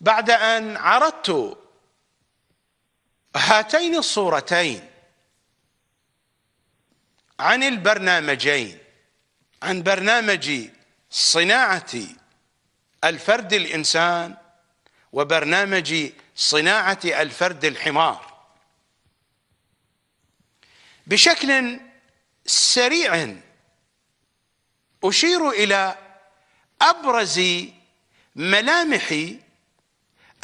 بعد ان عرضت هاتين الصورتين عن البرنامجين عن برنامج صناعه الفرد الانسان وبرنامج صناعه الفرد الحمار بشكل سريع اشير الى ابرز ملامح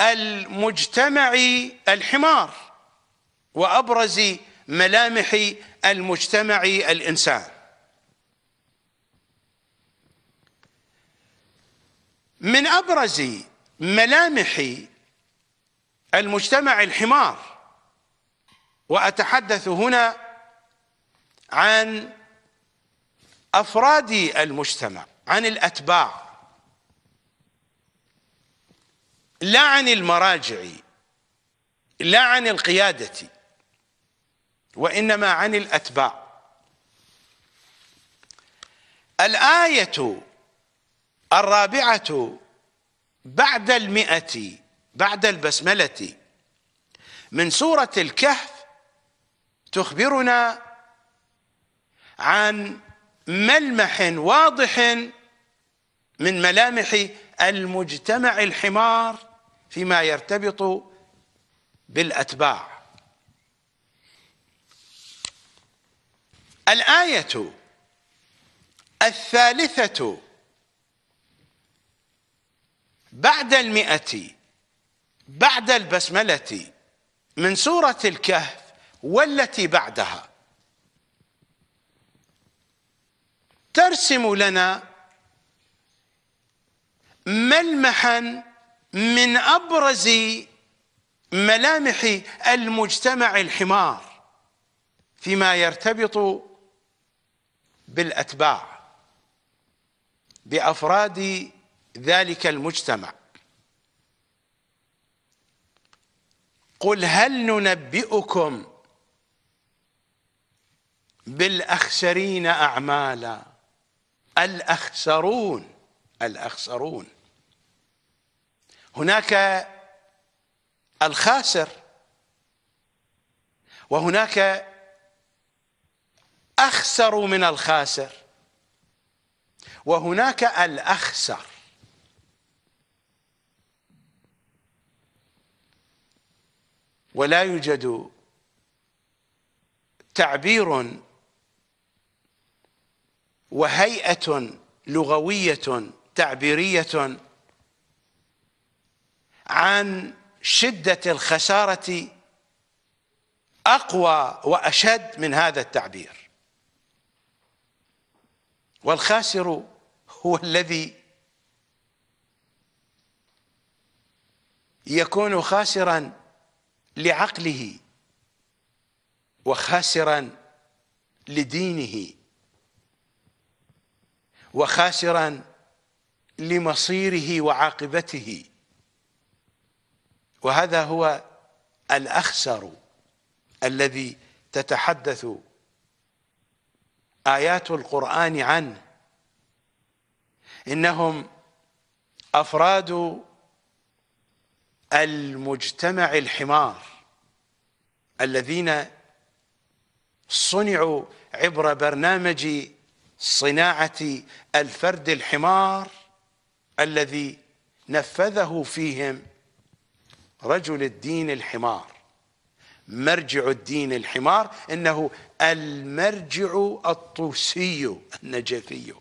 المجتمع الحمار وابرز ملامح المجتمع الانسان من ابرز ملامح المجتمع الحمار واتحدث هنا عن افراد المجتمع عن الاتباع لا عن المراجع لا عن القيادة وإنما عن الأتباع الآية الرابعة بعد المئة بعد البسملة من سورة الكهف تخبرنا عن ملمح واضح من ملامح المجتمع الحمار فيما يرتبط بالأتباع الآية الثالثة بعد المئة بعد البسملة من سورة الكهف والتي بعدها ترسم لنا ملمحا من أبرز ملامح المجتمع الحمار فيما يرتبط بالأتباع بأفراد ذلك المجتمع قل هل ننبئكم بالأخسرين أعمالا الأخسرون الأخسرون هناك الخاسر وهناك اخسر من الخاسر وهناك الاخسر ولا يوجد تعبير وهيئه لغويه تعبيريه عن شدة الخسارة أقوى وأشد من هذا التعبير والخاسر هو الذي يكون خاسرا لعقله وخاسرا لدينه وخاسرا لمصيره وعاقبته وهذا هو الأخسر الذي تتحدث آيات القرآن عنه إنهم أفراد المجتمع الحمار الذين صنعوا عبر برنامج صناعة الفرد الحمار الذي نفذه فيهم رجل الدين الحمار مرجع الدين الحمار انه المرجع الطوسي النجفي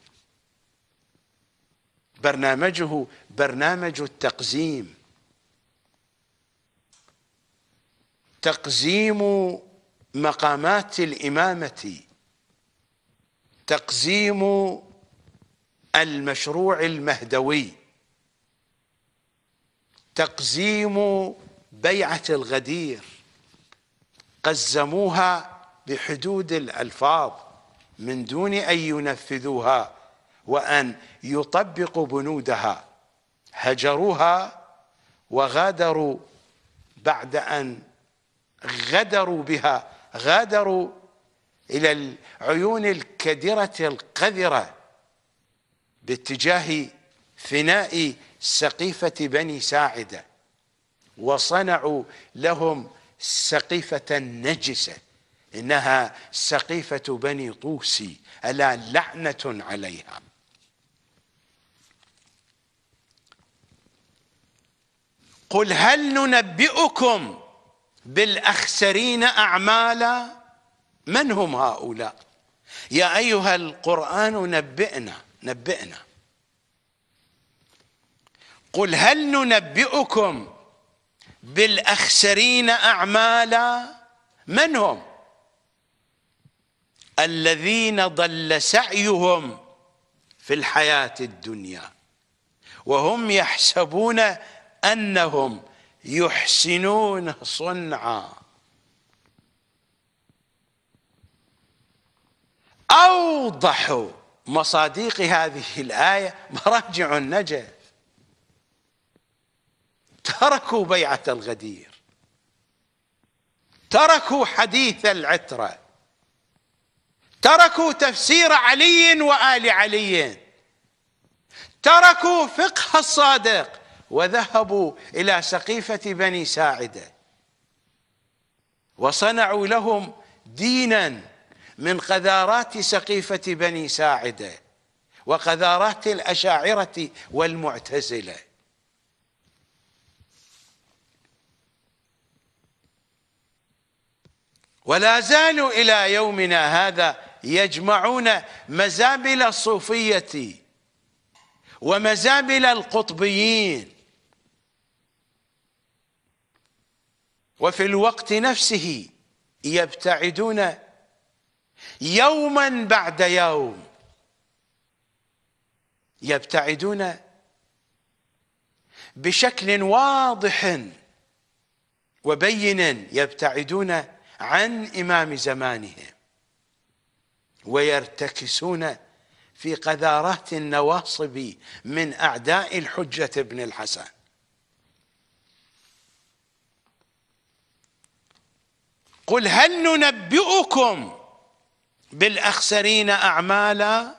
برنامجه برنامج التقزيم تقزيم مقامات الامامه تقزيم المشروع المهدوي تقزيم بيعة الغدير قزموها بحدود الألفاظ من دون أن ينفذوها وأن يطبقوا بنودها هجروها وغادروا بعد أن غدروا بها غادروا إلى العيون الكدرة القذرة باتجاه فناء سقيفة بني ساعدة وصنعوا لهم سقيفة نجسة إنها سقيفة بني طوسي ألا لعنة عليها قل هل ننبئكم بالأخسرين أعمالا من هم هؤلاء يا أيها القرآن نبئنا نبئنا قل هل ننبئكم بالاخسرين اعمالا من هم الذين ضل سعيهم في الحياه الدنيا وهم يحسبون انهم يحسنون صنعا اوضح مصادق هذه الايه مراجع النجا تركوا بيعة الغدير تركوا حديث العترة تركوا تفسير علي وآل علي تركوا فقه الصادق وذهبوا إلى سقيفة بني ساعدة وصنعوا لهم دينا من قذارات سقيفة بني ساعده وقذارات الأشاعرة والمعتزلة ولا زالوا إلى يومنا هذا يجمعون مزابل الصوفية ومزابل القطبيين وفي الوقت نفسه يبتعدون يوما بعد يوم يبتعدون بشكل واضح وبين يبتعدون عن إمام زمانهم ويرتكسون في قذارات النواصب من أعداء الحجة ابن الحسن قل هل ننبئكم بالأخسرين أعمالا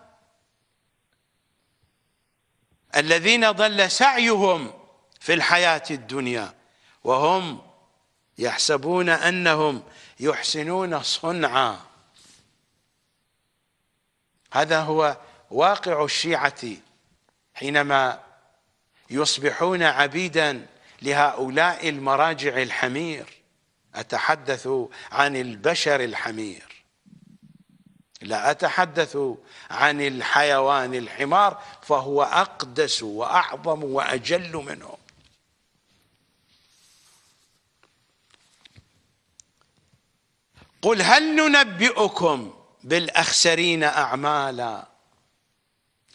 الذين ضل سعيهم في الحياة الدنيا وهم يحسبون أنهم يحسنون صنعا هذا هو واقع الشيعة حينما يصبحون عبيدا لهؤلاء المراجع الحمير أتحدث عن البشر الحمير لا أتحدث عن الحيوان الحمار فهو أقدس وأعظم وأجل منهم قل هل ننبئكم بالاخسرين اعمالا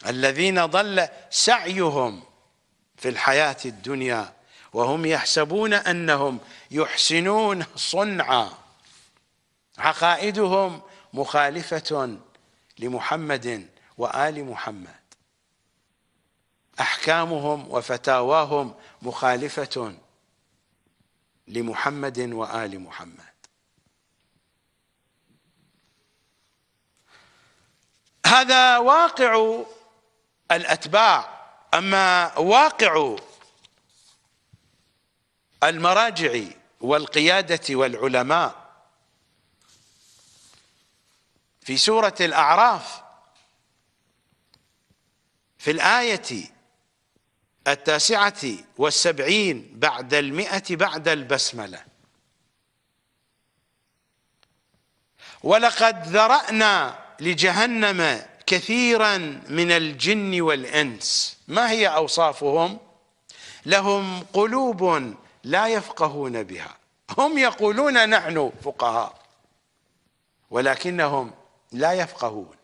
الذين ضل سعيهم في الحياه الدنيا وهم يحسبون انهم يحسنون صنعا عقائدهم مخالفه لمحمد وال محمد احكامهم وفتاواهم مخالفه لمحمد وال محمد هذا واقع الاتباع اما واقع المراجع والقياده والعلماء في سوره الاعراف في الايه التاسعه والسبعين بعد المئه بعد البسمله ولقد ذرانا لجهنم كثيرا من الجن والانس ما هي اوصافهم لهم قلوب لا يفقهون بها هم يقولون نحن فقهاء ولكنهم لا يفقهون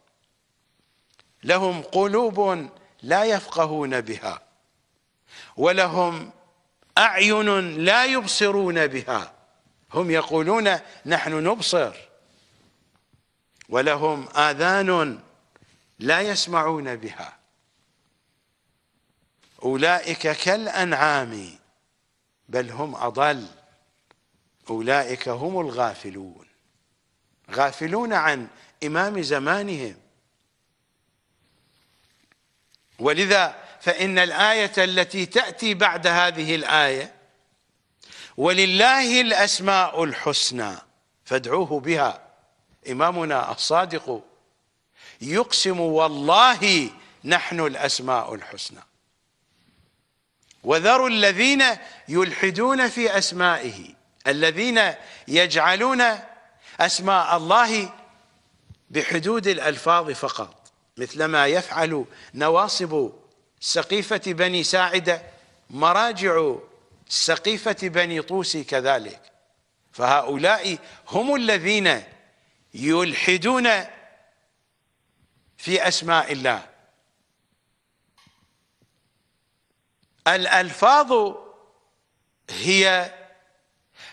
لهم قلوب لا يفقهون بها ولهم اعين لا يبصرون بها هم يقولون نحن نبصر ولهم آذان لا يسمعون بها أولئك كالأنعام بل هم أضل أولئك هم الغافلون غافلون عن إمام زمانهم ولذا فإن الآية التي تأتي بعد هذه الآية ولله الأسماء الحسنى فادعوه بها إمامنا الصادق يقسم والله نحن الأسماء الحسنى وذروا الذين يلحدون في أسمائه الذين يجعلون أسماء الله بحدود الألفاظ فقط مثلما يفعل نواصب سقيفة بني ساعدة مراجع سقيفة بني طوسي كذلك فهؤلاء هم الذين يلحدون في أسماء الله الألفاظ هي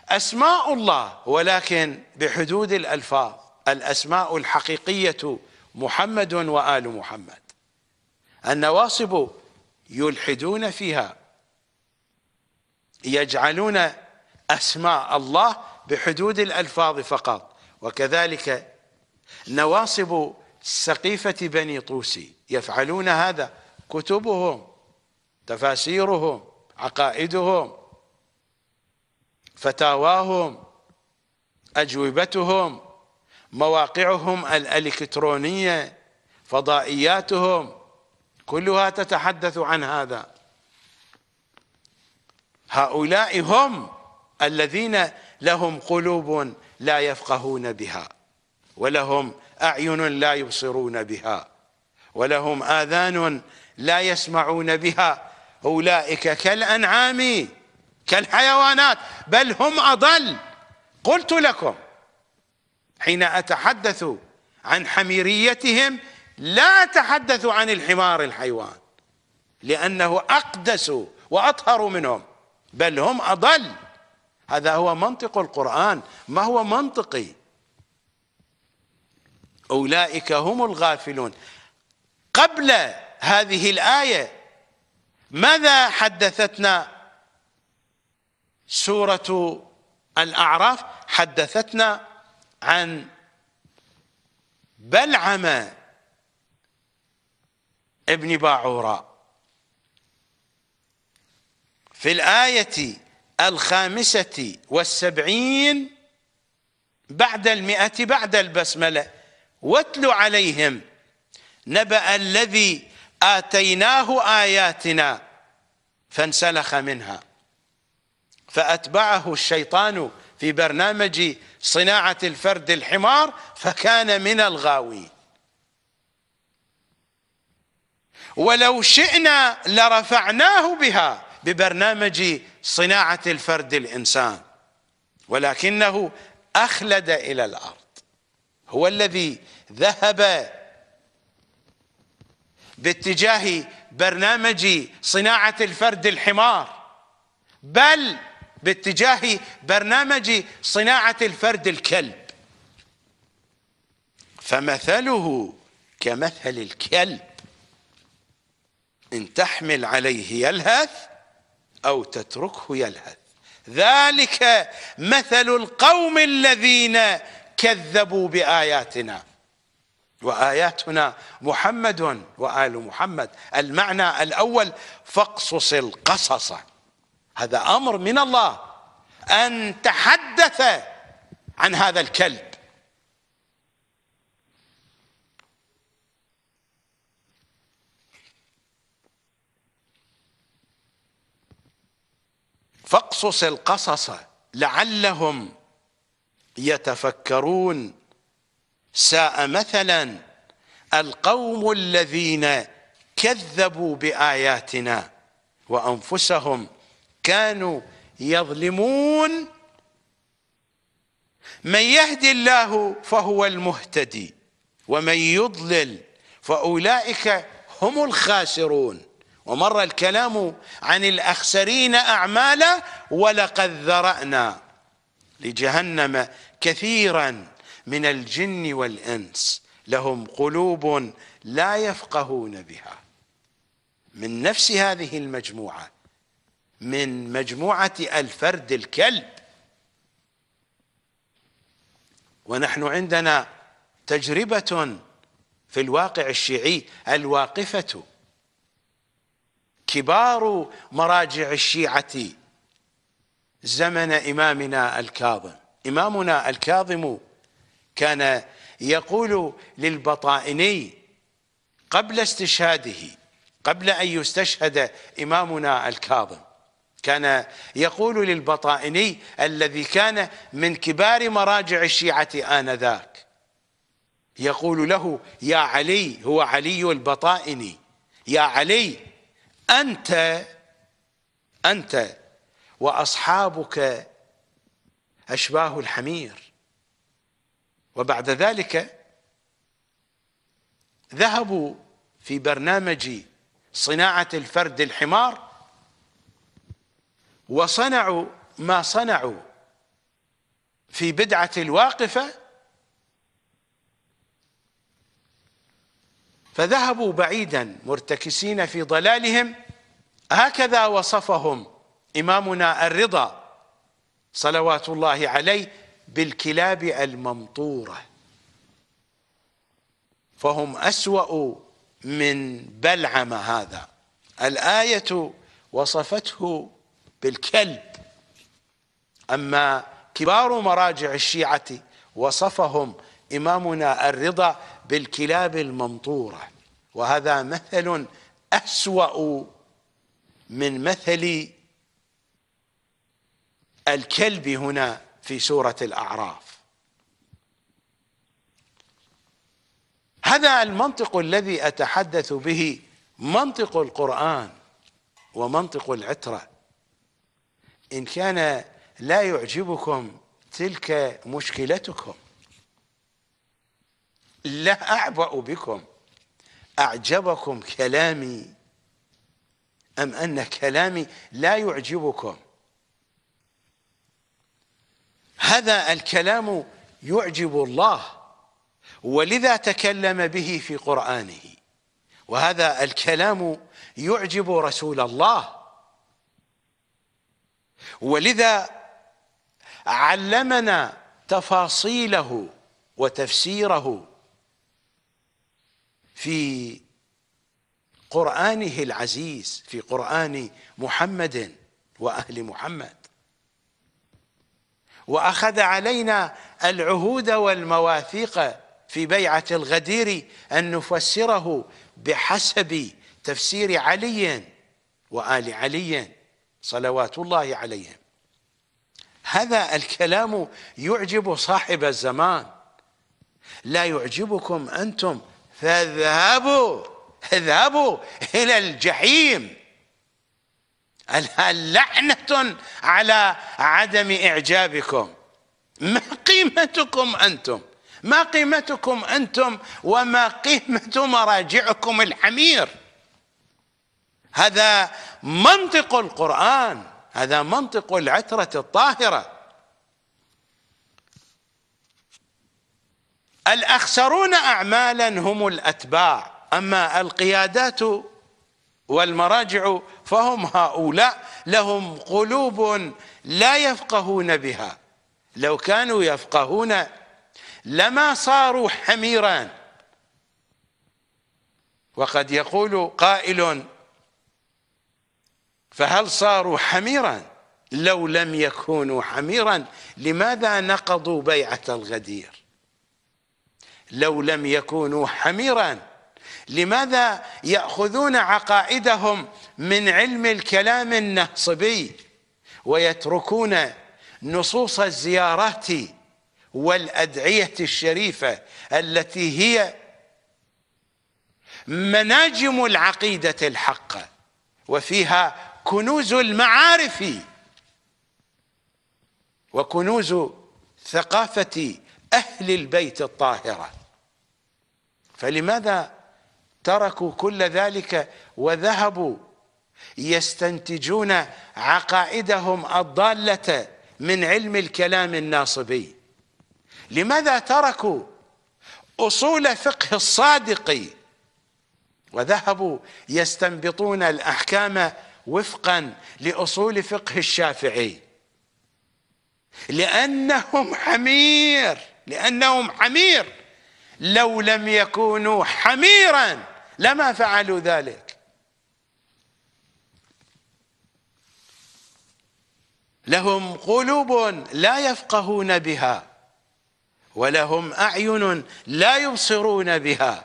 أسماء الله ولكن بحدود الألفاظ الأسماء الحقيقية محمد وآل محمد النواصب يلحدون فيها يجعلون أسماء الله بحدود الألفاظ فقط وكذلك نواصب سقيفة بني طوسي يفعلون هذا كتبهم تفاسيرهم عقائدهم فتاواهم أجوبتهم مواقعهم الإلكترونية فضائياتهم كلها تتحدث عن هذا هؤلاء هم الذين لهم قلوب لا يفقهون بها ولهم أعين لا يبصرون بها ولهم آذان لا يسمعون بها أولئك كالأنعام كالحيوانات بل هم أضل قلت لكم حين أتحدث عن حميريتهم لا أتحدث عن الحمار الحيوان لأنه أقدس وأطهر منهم بل هم أضل هذا هو منطق القرآن ما هو منطقي أولئك هم الغافلون قبل هذه الآية ماذا حدثتنا سورة الأعراف حدثتنا عن بلعم ابن باعوراء في الآية الخامسة والسبعين بعد المئة بعد البسملة واتل عليهم نبأ الذي آتيناه آياتنا فانسلخ منها فأتبعه الشيطان في برنامج صناعة الفرد الحمار فكان من الغاوي ولو شئنا لرفعناه بها ببرنامج صناعة الفرد الإنسان ولكنه أخلد إلى الأرض هو الذي ذهب باتجاه برنامج صناعة الفرد الحمار بل باتجاه برنامج صناعة الفرد الكلب فمثله كمثل الكلب إن تحمل عليه يلهث أو تتركه يلهث ذلك مثل القوم الذين كذبوا بآياتنا وآياتنا محمد وآل محمد المعنى الأول فاقصص القصص هذا أمر من الله أن تحدث عن هذا الكلب فاقصص القصص لعلهم يتفكرون ساء مثلا القوم الذين كذبوا باياتنا وانفسهم كانوا يظلمون من يهدي الله فهو المهتدي ومن يضلل فاولئك هم الخاسرون ومر الكلام عن الأخسرين أعمالا ولقد ذرأنا لجهنم كثيرا من الجن والإنس لهم قلوب لا يفقهون بها من نفس هذه المجموعة من مجموعة الفرد الكلب ونحن عندنا تجربة في الواقع الشيعي الواقفة كبار مراجع الشيعة زمن إمامنا الكاظم إمامنا الكاظم كان يقول للبطائني قبل استشهاده قبل أن يستشهد إمامنا الكاظم كان يقول للبطائني الذي كان من كبار مراجع الشيعة آنذاك يقول له يا علي هو علي البطائني يا علي أنت أنت وأصحابك أشباه الحمير وبعد ذلك ذهبوا في برنامج صناعة الفرد الحمار وصنعوا ما صنعوا في بدعة الواقفة فذهبوا بعيدا مرتكسين في ضلالهم هكذا وصفهم إمامنا الرضا صلوات الله عليه بالكلاب الممطورة فهم أسوأ من بلعم هذا الآية وصفته بالكلب أما كبار مراجع الشيعة وصفهم إمامنا الرضا بالكلاب الممطورة وهذا مثل أسوأ من مثل الكلب هنا في سورة الأعراف هذا المنطق الذي أتحدث به منطق القرآن ومنطق العترة إن كان لا يعجبكم تلك مشكلتكم لا أعبأ بكم أعجبكم كلامي أم أن كلامي لا يعجبكم هذا الكلام يعجب الله ولذا تكلم به في قرآنه وهذا الكلام يعجب رسول الله ولذا علمنا تفاصيله وتفسيره في قرآنه العزيز في قرآن محمد وأهل محمد وأخذ علينا العهود والمواثيق في بيعة الغدير أن نفسره بحسب تفسير علي وآل علي صلوات الله عليهم هذا الكلام يعجب صاحب الزمان لا يعجبكم أنتم فاذهبوا اذهبوا إلى الجحيم ألها لعنة على عدم إعجابكم ما قيمتكم أنتم ما قيمتكم أنتم وما قيمة مراجعكم الحمير هذا منطق القرآن هذا منطق العترة الطاهرة الأخسرون أعمالا هم الأتباع أما القيادات والمراجع فهم هؤلاء لهم قلوب لا يفقهون بها لو كانوا يفقهون لما صاروا حميرا وقد يقول قائل فهل صاروا حميرا لو لم يكونوا حميرا لماذا نقضوا بيعة الغدير لو لم يكونوا حميرا لماذا ياخذون عقائدهم من علم الكلام النهصبي ويتركون نصوص الزيارات والادعيه الشريفه التي هي مناجم العقيده الحقه وفيها كنوز المعارف وكنوز ثقافه اهل البيت الطاهره فلماذا تركوا كل ذلك وذهبوا يستنتجون عقائدهم الضاله من علم الكلام الناصبي لماذا تركوا اصول فقه الصادق وذهبوا يستنبطون الاحكام وفقا لاصول فقه الشافعي لانهم حمير لانهم حمير لو لم يكونوا حميرا لما فعلوا ذلك لهم قلوب لا يفقهون بها ولهم أعين لا يبصرون بها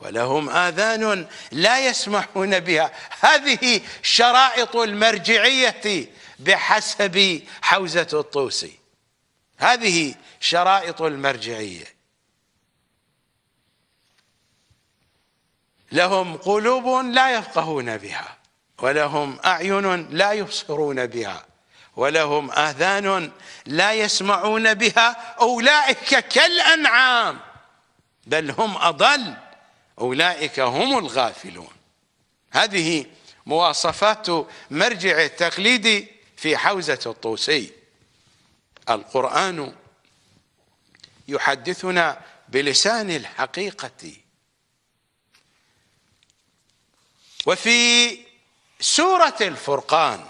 ولهم آذان لا يسمحون بها هذه شرائط المرجعية بحسب حوزة الطوسي هذه شرائط المرجعيه لهم قلوب لا يفقهون بها ولهم أعين لا يبصرون بها ولهم آذان لا يسمعون بها أولئك كالأنعام بل هم أضل أولئك هم الغافلون هذه مواصفات مرجع التقليد في حوزة الطوسي القرآن يحدثنا بلسان الحقيقة وفي سورة الفرقان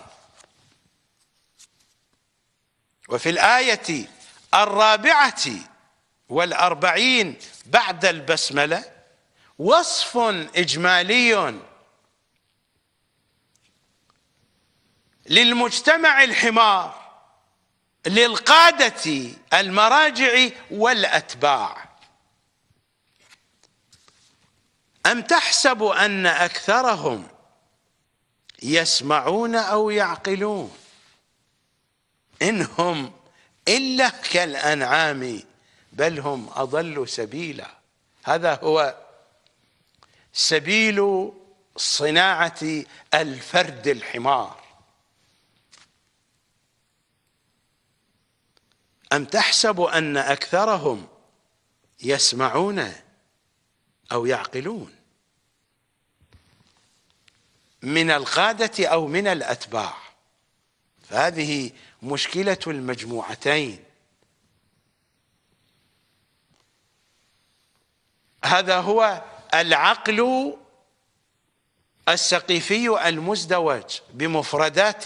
وفي الآية الرابعة والأربعين بعد البسملة وصف إجمالي للمجتمع الحمار للقادة المراجع والأتباع أم تحسب أن أكثرهم يسمعون أو يعقلون إنهم إلا كالأنعام بل هم أضل سبيلا هذا هو سبيل صناعة الفرد الحمار أم تحسب أن أكثرهم يسمعون أو يعقلون من القادة أو من الأتباع فهذه مشكلة المجموعتين هذا هو العقل السقيفي المزدوج بمفردات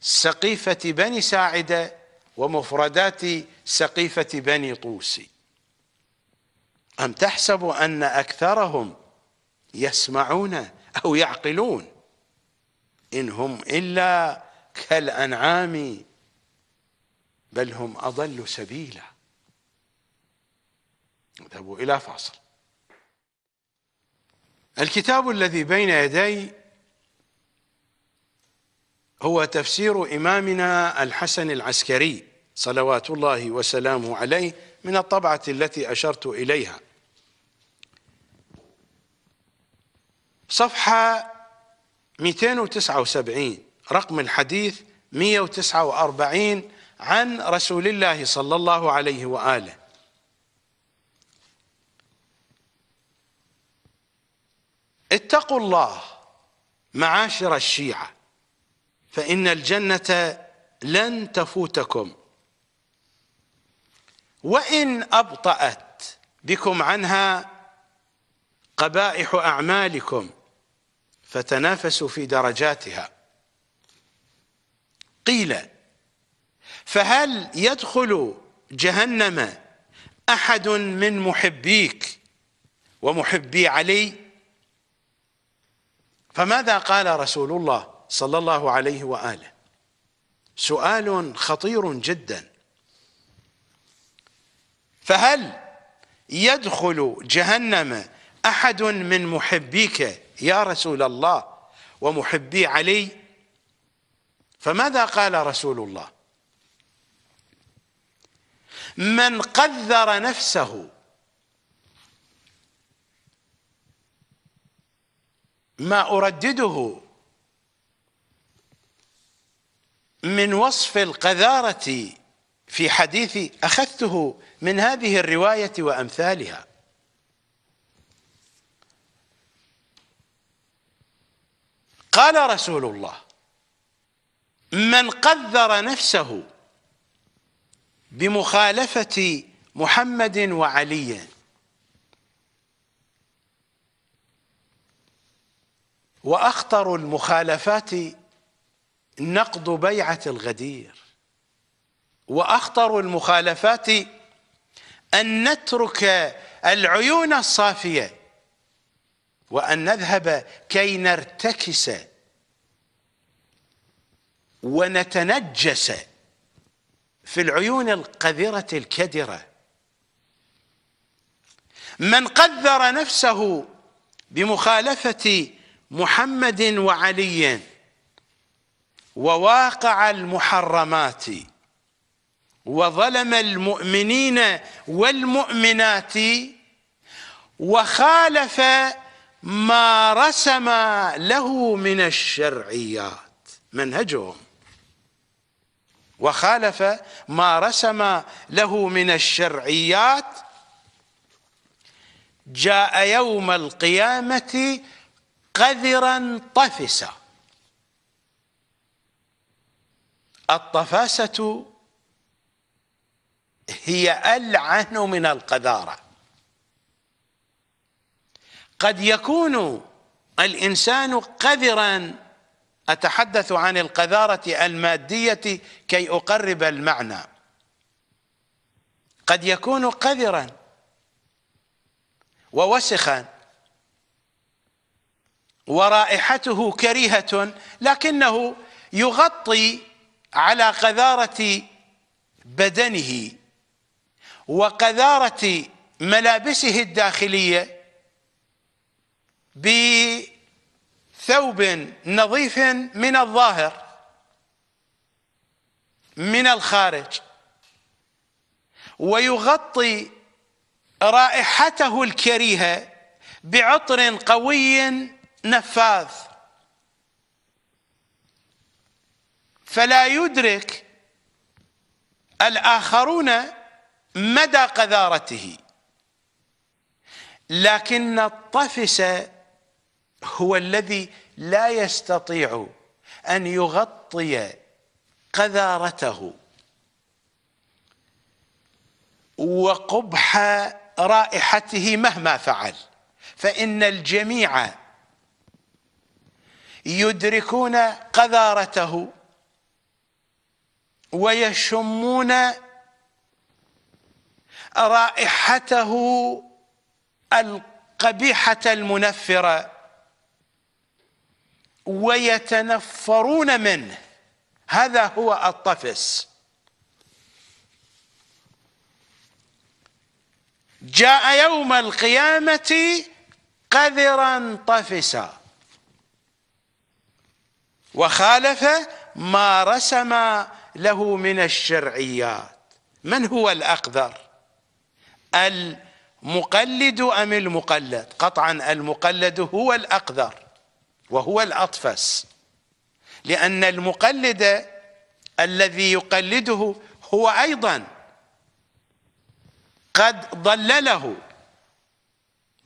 سقيفة بني ساعدة ومفردات سقيفة بني طوسي أم تحسب أن أكثرهم يسمعون أو يعقلون إن هم إلا كالأنعام بل هم أضل سبيلا اذهبوا إلى فاصل الكتاب الذي بين يدي هو تفسير إمامنا الحسن العسكري صلوات الله وسلامه عليه من الطبعة التي أشرت إليها صفحة 279 رقم الحديث 149 عن رسول الله صلى الله عليه وآله اتقوا الله معاشر الشيعة فإن الجنة لن تفوتكم وإن أبطأت بكم عنها قبائح أعمالكم فتنافسوا في درجاتها قيل فهل يدخل جهنم احد من محبيك ومحبي علي فماذا قال رسول الله صلى الله عليه واله سؤال خطير جدا فهل يدخل جهنم احد من محبيك يا رسول الله ومحبي علي فماذا قال رسول الله من قذر نفسه ما أردده من وصف القذارة في حديثي أخذته من هذه الرواية وأمثالها قال رسول الله من قذر نفسه بمخالفة محمد وعلي وأخطر المخالفات نقض بيعة الغدير وأخطر المخالفات أن نترك العيون الصافية وأن نذهب كي نرتكس ونتنجس في العيون القذرة الكدرة من قدر نفسه بمخالفة محمد وعلي وواقع المحرمات وظلم المؤمنين والمؤمنات وخالف ما رسم له من الشرعيات منهجهم وخالف ما رسم له من الشرعيات جاء يوم القيامة قذرا طفسا الطفاسة هي ألعن من القذارة قد يكون الإنسان قذرا أتحدث عن القذارة المادية كي أقرب المعنى قد يكون قذرا ووسخا ورائحته كريهة لكنه يغطي على قذارة بدنه وقذارة ملابسه الداخلية بثوب نظيف من الظاهر من الخارج ويغطي رائحته الكريهه بعطر قوي نفاذ فلا يدرك الاخرون مدى قذارته لكن الطفس هو الذي لا يستطيع ان يغطي قذارته وقبح رائحته مهما فعل فان الجميع يدركون قذارته ويشمون رائحته القبيحه المنفره ويتنفرون منه هذا هو الطفس جاء يوم القيامة قذرا طفسا وخالف ما رسم له من الشرعيات من هو الأقذر المقلد أم المقلد قطعا المقلد هو الأقذر وهو الأطفس لأن المقلد الذي يقلده هو أيضا قد ضلله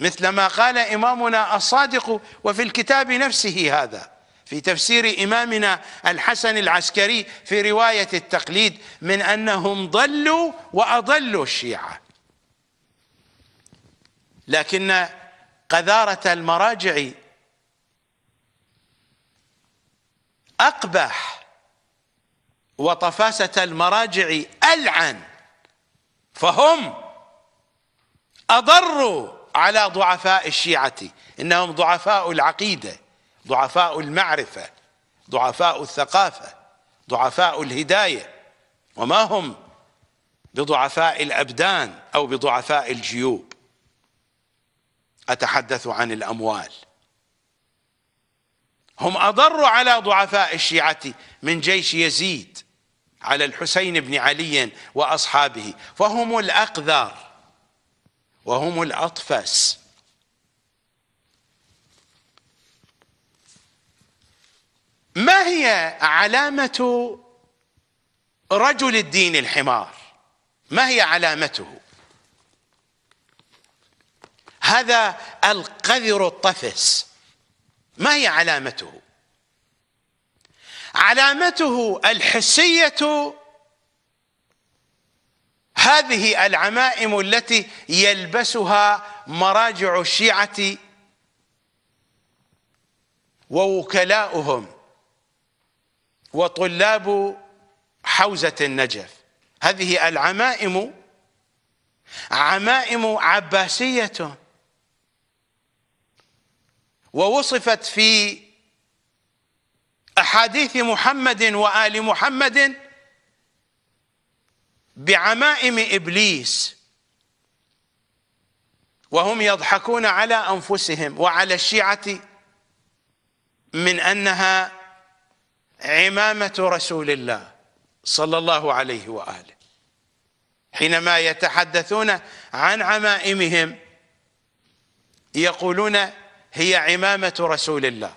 مثل ما قال إمامنا الصادق وفي الكتاب نفسه هذا في تفسير إمامنا الحسن العسكري في رواية التقليد من أنهم ضلوا وأضلوا الشيعة لكن قذارة المراجع أقبح وطفاسة المراجع ألعن فهم أضروا على ضعفاء الشيعة إنهم ضعفاء العقيدة ضعفاء المعرفة ضعفاء الثقافة ضعفاء الهداية وما هم بضعفاء الأبدان أو بضعفاء الجيوب أتحدث عن الأموال هم أضروا على ضعفاء الشيعة من جيش يزيد على الحسين بن علي وأصحابه فهم الأقذار وهم الأطفس ما هي علامة رجل الدين الحمار ما هي علامته هذا القذر الطفس ما هي علامته علامته الحسيه هذه العمائم التي يلبسها مراجع الشيعه ووكلاؤهم وطلاب حوزه النجف هذه العمائم عمائم عباسيه ووصفت في احاديث محمد وال محمد بعمائم ابليس وهم يضحكون على انفسهم وعلى الشيعه من انها عمامه رسول الله صلى الله عليه واله حينما يتحدثون عن عمائمهم يقولون هي عمامة رسول الله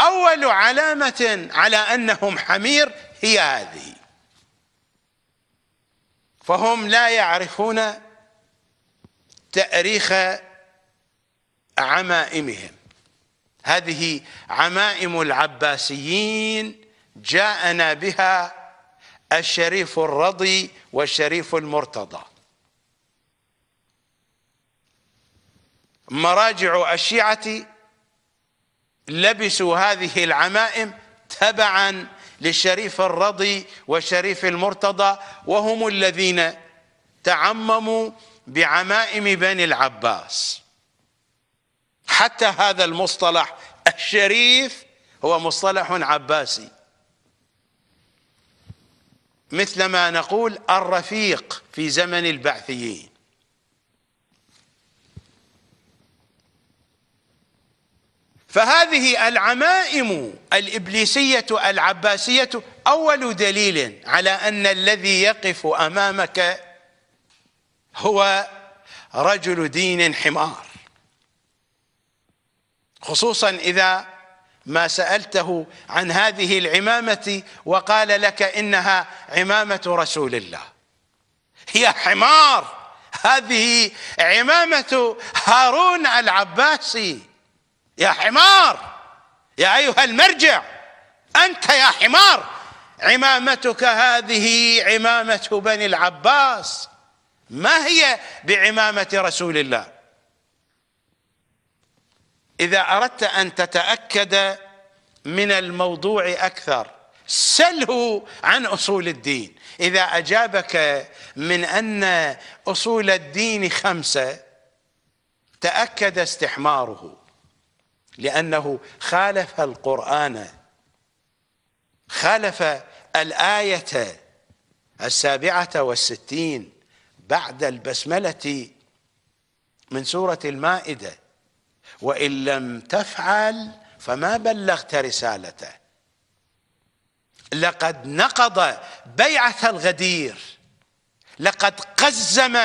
أول علامة على أنهم حمير هي هذه فهم لا يعرفون تأريخ عمائمهم هذه عمائم العباسيين جاءنا بها الشريف الرضي والشريف المرتضى مراجع الشيعة لبسوا هذه العمائم تبعا للشريف الرضي والشريف المرتضى وهم الذين تعمموا بعمائم بني العباس حتى هذا المصطلح الشريف هو مصطلح عباسي مثلما نقول الرفيق في زمن البعثيين فهذه العمائم الإبليسية العباسية أول دليل على أن الذي يقف أمامك هو رجل دين حمار خصوصا إذا ما سألته عن هذه العمامة وقال لك إنها عمامة رسول الله هي حمار هذه عمامة هارون العباسي يا حمار يا أيها المرجع أنت يا حمار عمامتك هذه عمامة بني العباس ما هي بعمامة رسول الله إذا أردت أن تتأكد من الموضوع أكثر سله عن أصول الدين إذا أجابك من أن أصول الدين خمسة تأكد استحماره لأنه خالف القرآن خالف الآية السابعة والستين بعد البسملة من سورة المائدة وإن لم تفعل فما بلغت رسالته لقد نقض بيعة الغدير لقد قزم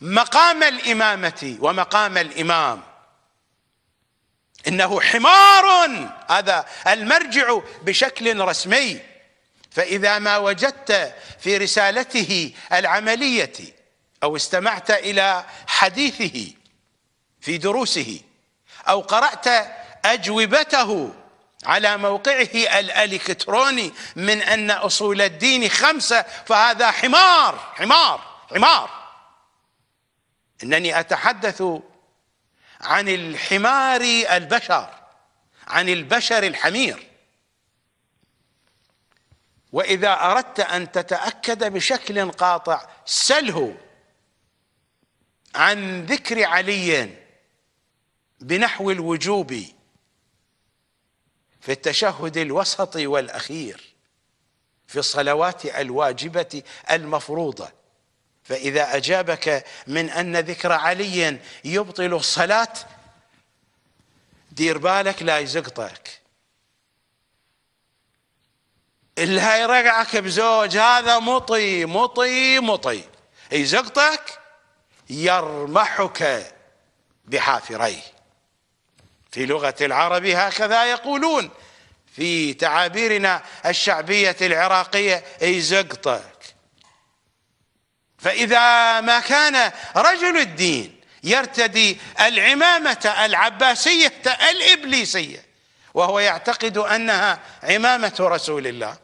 مقام الإمامة ومقام الإمام انه حمار هذا المرجع بشكل رسمي فاذا ما وجدت في رسالته العمليه او استمعت الى حديثه في دروسه او قرات اجوبته على موقعه الالكتروني من ان اصول الدين خمسه فهذا حمار حمار حمار انني اتحدث عن الحمار البشر عن البشر الحمير واذا اردت ان تتاكد بشكل قاطع سله عن ذكر علي بنحو الوجوب في التشهد الوسط والاخير في الصلوات الواجبه المفروضه فإذا أجابك من أن ذكر علي يبطل الصلاة دير بالك لا يزقطك لا يرقعك بزوج هذا مطي مطي مطي يزقطك يرمحك بحافريه في لغة العرب هكذا يقولون في تعابيرنا الشعبية العراقية يزقطك فإذا ما كان رجل الدين يرتدي العمامة العباسية الإبليسية وهو يعتقد أنها عمامة رسول الله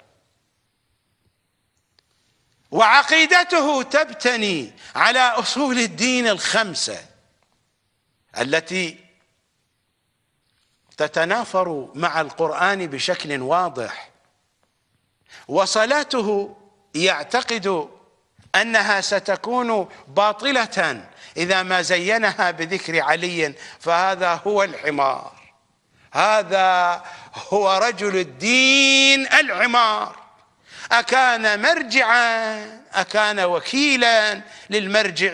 وعقيدته تبتني على أصول الدين الخمسة التي تتنافر مع القرآن بشكل واضح وصلاته يعتقد انها ستكون باطله اذا ما زينها بذكر علي فهذا هو الحمار هذا هو رجل الدين العمار اكان مرجعا اكان وكيلا للمرجع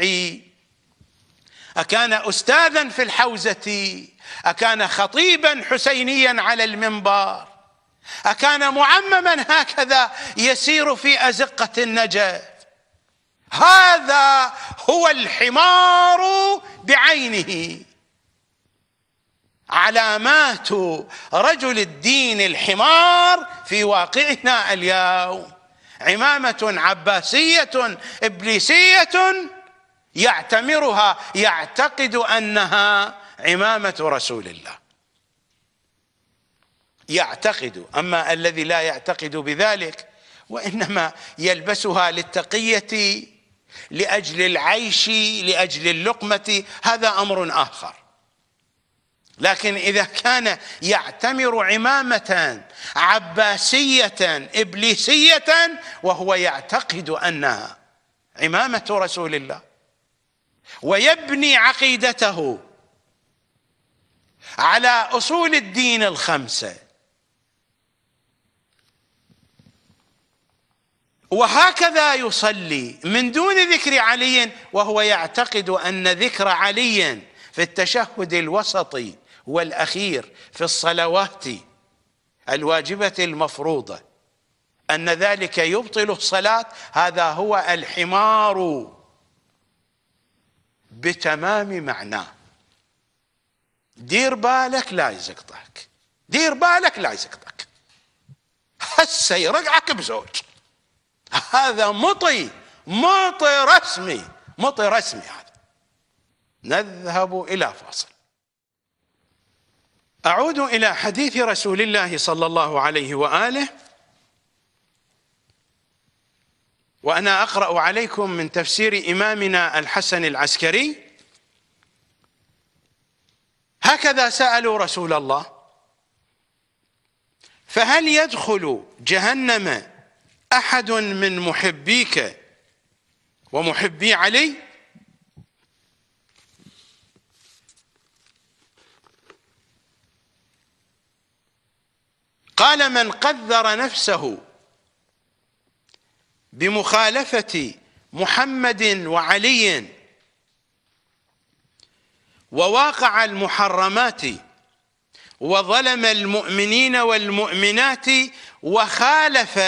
اكان استاذا في الحوزه اكان خطيبا حسينيا على المنبر اكان معمما هكذا يسير في ازقه النجف هذا هو الحمار بعينه علامات رجل الدين الحمار في واقعنا اليوم عمامة عباسية إبليسية يعتمرها يعتقد أنها عمامة رسول الله يعتقد أما الذي لا يعتقد بذلك وإنما يلبسها للتقية لاجل العيش لاجل اللقمه هذا امر اخر لكن اذا كان يعتمر عمامه عباسيه ابليسيه وهو يعتقد انها عمامه رسول الله ويبني عقيدته على اصول الدين الخمسه وهكذا يصلي من دون ذكر علي وهو يعتقد ان ذكر علي في التشهد الوسطي والاخير في الصلوات الواجبه المفروضه ان ذلك يبطل الصلاه هذا هو الحمار بتمام معناه دير بالك لا يزقطك دير بالك لا يزقطك هسه يرقعك بزوج هذا مطي مطي رسمي مطي رسمي هذا نذهب إلى فاصل أعود إلى حديث رسول الله صلى الله عليه وآله وأنا أقرأ عليكم من تفسير إمامنا الحسن العسكري هكذا سألوا رسول الله فهل يدخل جهنم احد من محبيك ومحبي علي قال من قدر نفسه بمخالفه محمد وعلي وواقع المحرمات وظلم المؤمنين والمؤمنات وخالف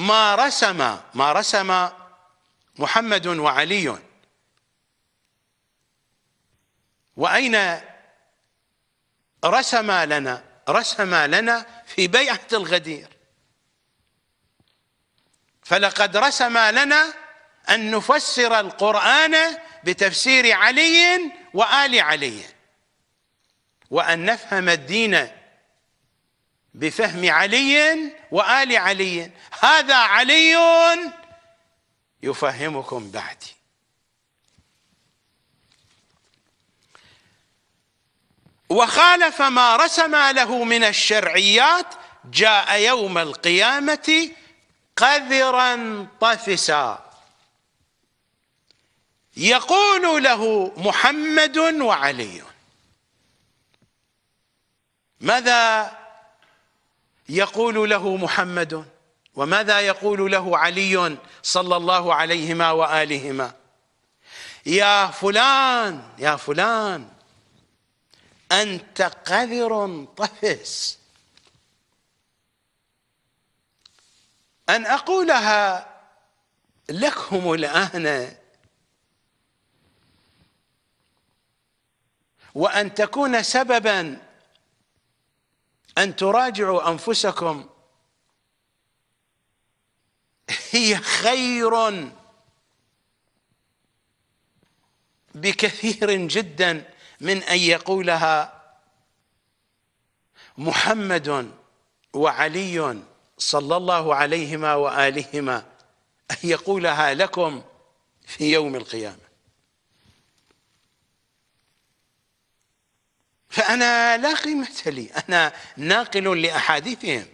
ما رسم ما رسم محمد وعلي وأين رسم لنا رسم لنا في بيعة الغدير فلقد رسم لنا أن نفسر القرآن بتفسير علي وآل علي وأن نفهم الدين بفهم علي وآل علي هذا علي يفهمكم بعدي وخالف ما رسم له من الشرعيات جاء يوم القيامة قذرا طفسا يقول له محمد وعلي ماذا يقول له محمد وماذا يقول له علي صلى الله عليهما والهما يا فلان يا فلان انت قذر طفس ان اقولها لكم الان وان تكون سببا أن تراجعوا أنفسكم هي خير بكثير جدا من أن يقولها محمد وعلي صلى الله عليهما وآلهما أن يقولها لكم في يوم القيامة فأنا لا قيمة لي أنا ناقل لأحاديثهم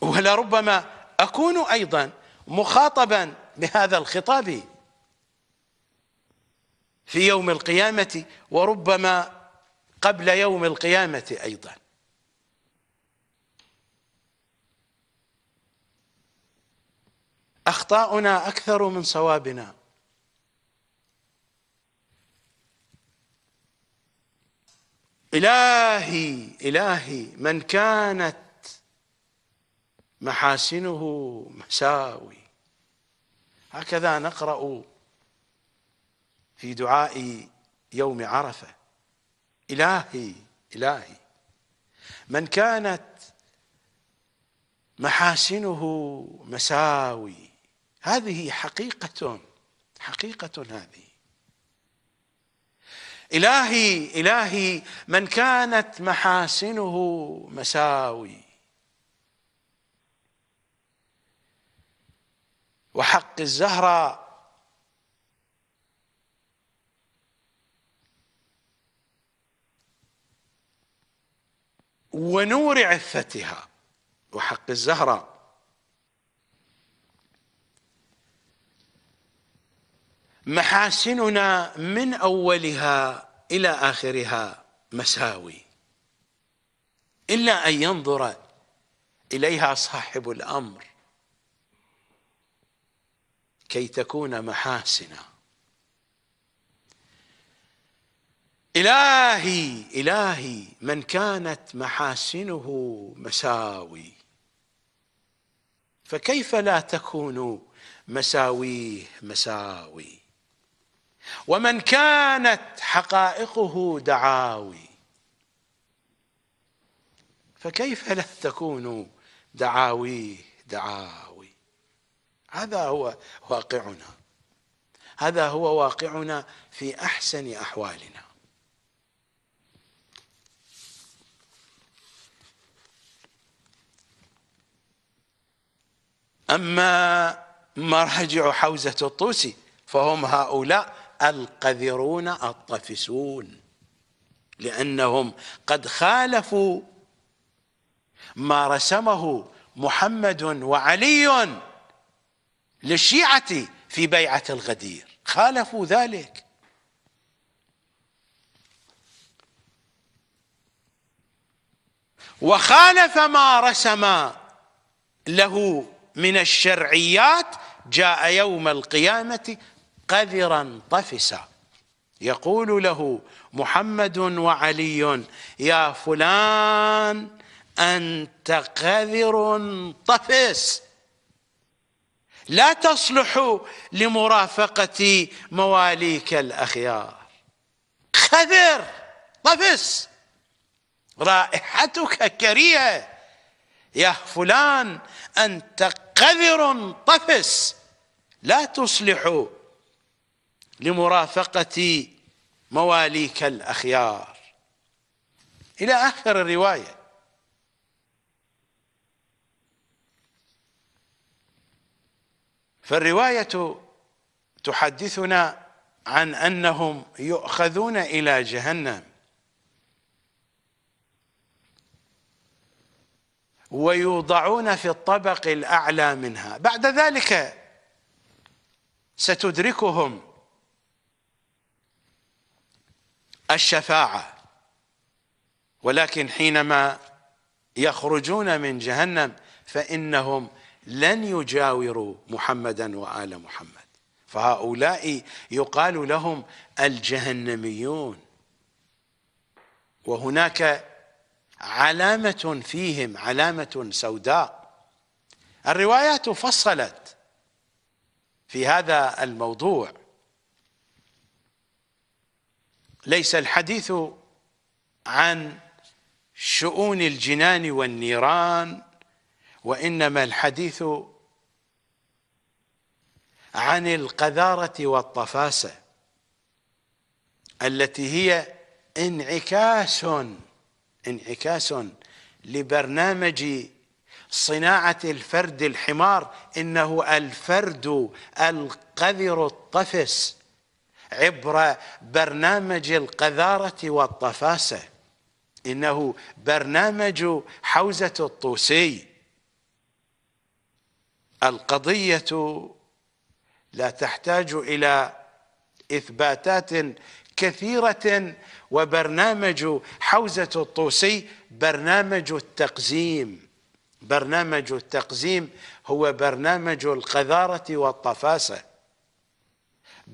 ولربما أكون أيضا مخاطبا بهذا الخطاب في يوم القيامة وربما قبل يوم القيامة أيضا أخطاؤنا أكثر من صوابنا إلهي إلهي من كانت محاسنه مساوي هكذا نقرأ في دعاء يوم عرفة إلهي إلهي من كانت محاسنه مساوي هذه حقيقة حقيقة هذه إلهي إلهي من كانت محاسنه مساوي وحق الزهرة ونور عفتها وحق الزهره محاسننا من أولها إلى آخرها مساوي إلا أن ينظر إليها صاحب الأمر كي تكون محاسنا إلهي إلهي من كانت محاسنه مساوي فكيف لا تكون مساويه مساوي ومن كانت حقائقه دعاوي فكيف لا تكون دعاويه دعاوي هذا هو واقعنا هذا هو واقعنا في احسن احوالنا اما مرجع حوزه الطوسي فهم هؤلاء القذرون الطفسون لأنهم قد خالفوا ما رسمه محمد وعلي للشيعة في بيعة الغدير خالفوا ذلك وخالف ما رسم له من الشرعيات جاء يوم القيامة قذرا طفسا يقول له محمد وعلي يا فلان أنت قذر طفس لا تصلح لمرافقة مواليك الأخيار خذر طفس رائحتك كريهة يا فلان أنت قذر طفس لا تصلح لمرافقة مواليك الأخيار إلى آخر الرواية فالرواية تحدثنا عن أنهم يؤخذون إلى جهنم ويوضعون في الطبق الأعلى منها بعد ذلك ستدركهم الشفاعة ولكن حينما يخرجون من جهنم فإنهم لن يجاوروا محمدا وآل محمد فهؤلاء يقال لهم الجهنميون وهناك علامة فيهم علامة سوداء الروايات فصلت في هذا الموضوع ليس الحديث عن شؤون الجنان والنيران وإنما الحديث عن القذارة والطفاسة التي هي انعكاس انعكاس لبرنامج صناعة الفرد الحمار إنه الفرد القذر الطفس عبر برنامج القذارة والطفاسة إنه برنامج حوزة الطوسي القضية لا تحتاج إلى إثباتات كثيرة وبرنامج حوزة الطوسي برنامج التقزيم برنامج التقزيم هو برنامج القذارة والطفاسة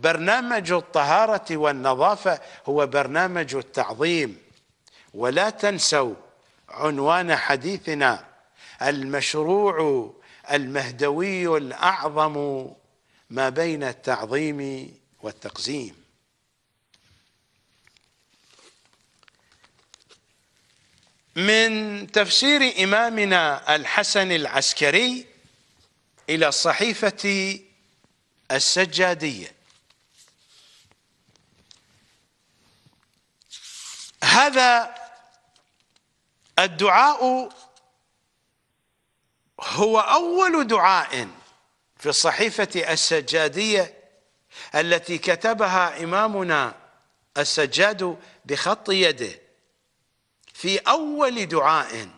برنامج الطهارة والنظافة هو برنامج التعظيم ولا تنسوا عنوان حديثنا المشروع المهدوي الأعظم ما بين التعظيم والتقزيم من تفسير إمامنا الحسن العسكري إلى الصحيفة السجادية هذا الدعاء هو أول دعاء في الصحيفة السجادية التي كتبها إمامنا السجاد بخط يده في أول دعاء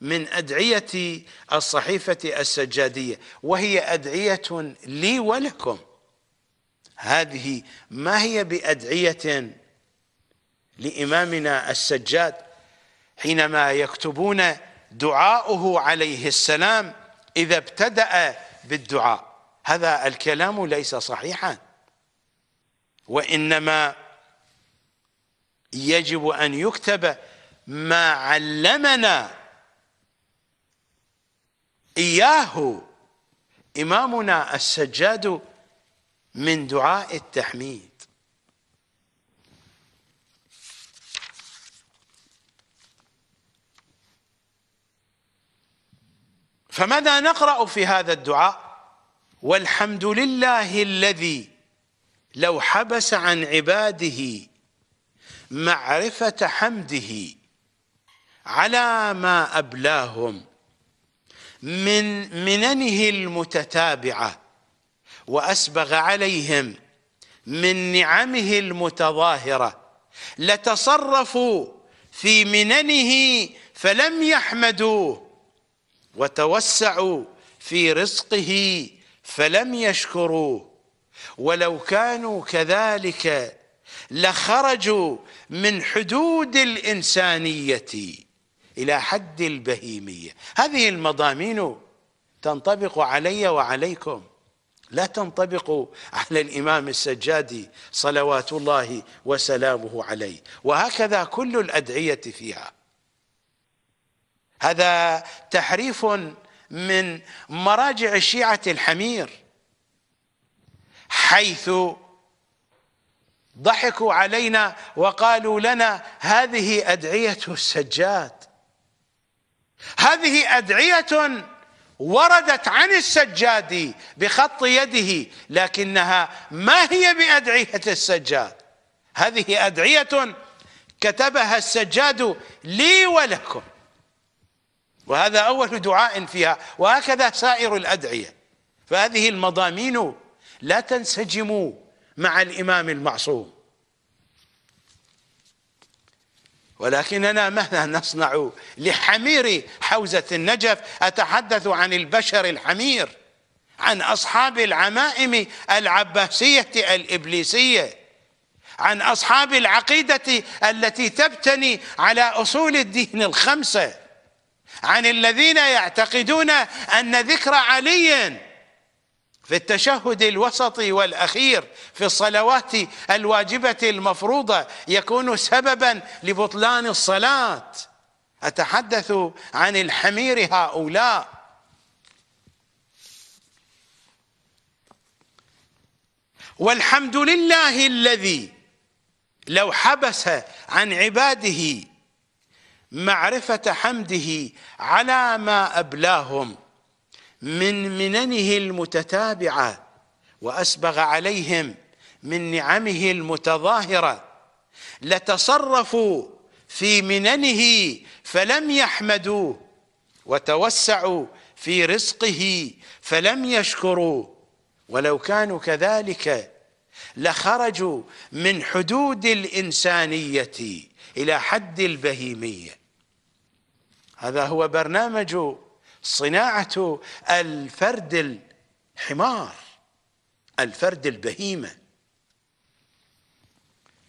من أدعية الصحيفة السجادية وهي أدعية لي ولكم هذه ما هي بأدعية لإمامنا السجاد حينما يكتبون دعاؤه عليه السلام إذا ابتدأ بالدعاء هذا الكلام ليس صحيحا وإنما يجب أن يكتب ما علمنا إياه إمامنا السجاد من دعاء التحميد فماذا نقرأ في هذا الدعاء والحمد لله الذي لو حبس عن عباده معرفة حمده على ما أبلاهم من مننه المتتابعة وأسبغ عليهم من نعمه المتظاهرة لتصرفوا في مننه فلم يحمدوه وتوسعوا في رزقه فلم يشكروه ولو كانوا كذلك لخرجوا من حدود الانسانيه الى حد البهيميه هذه المضامين تنطبق علي وعليكم لا تنطبق على الامام السجادي صلوات الله وسلامه عليه وهكذا كل الادعيه فيها هذا تحريف من مراجع الشيعة الحمير حيث ضحكوا علينا وقالوا لنا هذه أدعية السجاد هذه أدعية وردت عن السجاد بخط يده لكنها ما هي بأدعية السجاد هذه أدعية كتبها السجاد لي ولكم وهذا أول دعاء فيها وهكذا سائر الأدعية فهذه المضامين لا تنسجم مع الإمام المعصوم ولكننا ماذا نصنع لحمير حوزة النجف أتحدث عن البشر الحمير عن أصحاب العمائم العباسية الإبليسية عن أصحاب العقيدة التي تبتني على أصول الدين الخمسة عن الذين يعتقدون أن ذكر علي في التشهد الوسطي والأخير في الصلوات الواجبة المفروضة يكون سببا لبطلان الصلاة أتحدث عن الحمير هؤلاء والحمد لله الذي لو حبس عن عباده معرفه حمده على ما ابلاهم من مننه المتتابعه واسبغ عليهم من نعمه المتظاهره لتصرفوا في مننه فلم يحمدوه وتوسعوا في رزقه فلم يشكروا ولو كانوا كذلك لخرجوا من حدود الانسانيه الى حد البهيميه هذا هو برنامج صناعة الفرد الحمار الفرد البهيمة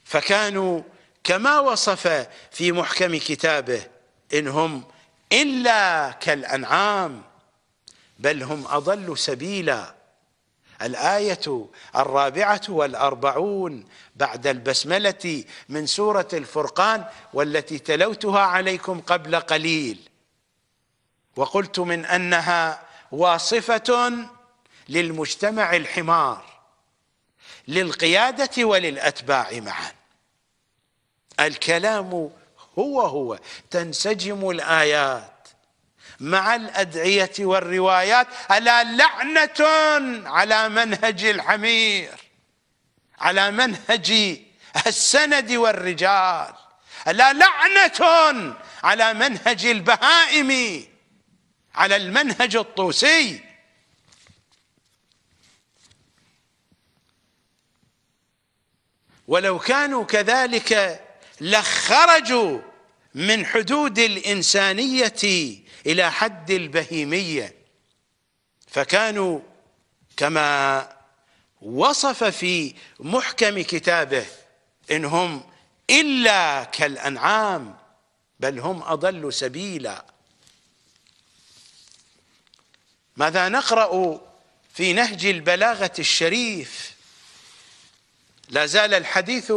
فكانوا كما وصف في محكم كتابه إن هم إلا كالأنعام بل هم أضل سبيلاً الآية الرابعة والأربعون بعد البسملة من سورة الفرقان والتي تلوتها عليكم قبل قليل وقلت من أنها واصفة للمجتمع الحمار للقيادة وللأتباع معا الكلام هو هو تنسجم الآيات مع الأدعية والروايات ألا لعنة على منهج الحمير على منهج السند والرجال ألا لعنة على منهج البهائم على المنهج الطوسي ولو كانوا كذلك لخرجوا من حدود الإنسانية إلى حد البهيمية فكانوا كما وصف في محكم كتابه إنهم إلا كالأنعام بل هم أضل سبيلا ماذا نقرأ في نهج البلاغة الشريف لا زال الحديث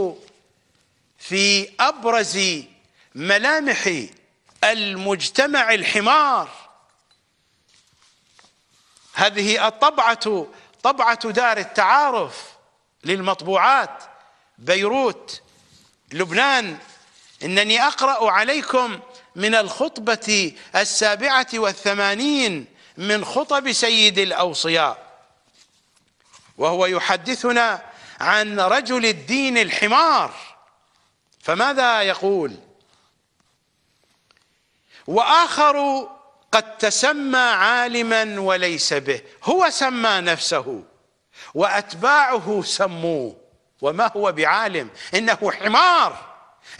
في أبرز ملامح المجتمع الحمار هذه الطبعة طبعة دار التعارف للمطبوعات بيروت لبنان إنني أقرأ عليكم من الخطبة السابعة والثمانين من خطب سيد الأوصياء وهو يحدثنا عن رجل الدين الحمار فماذا يقول؟ واخر قد تسمى عالما وليس به هو سمى نفسه واتباعه سموه وما هو بعالم انه حمار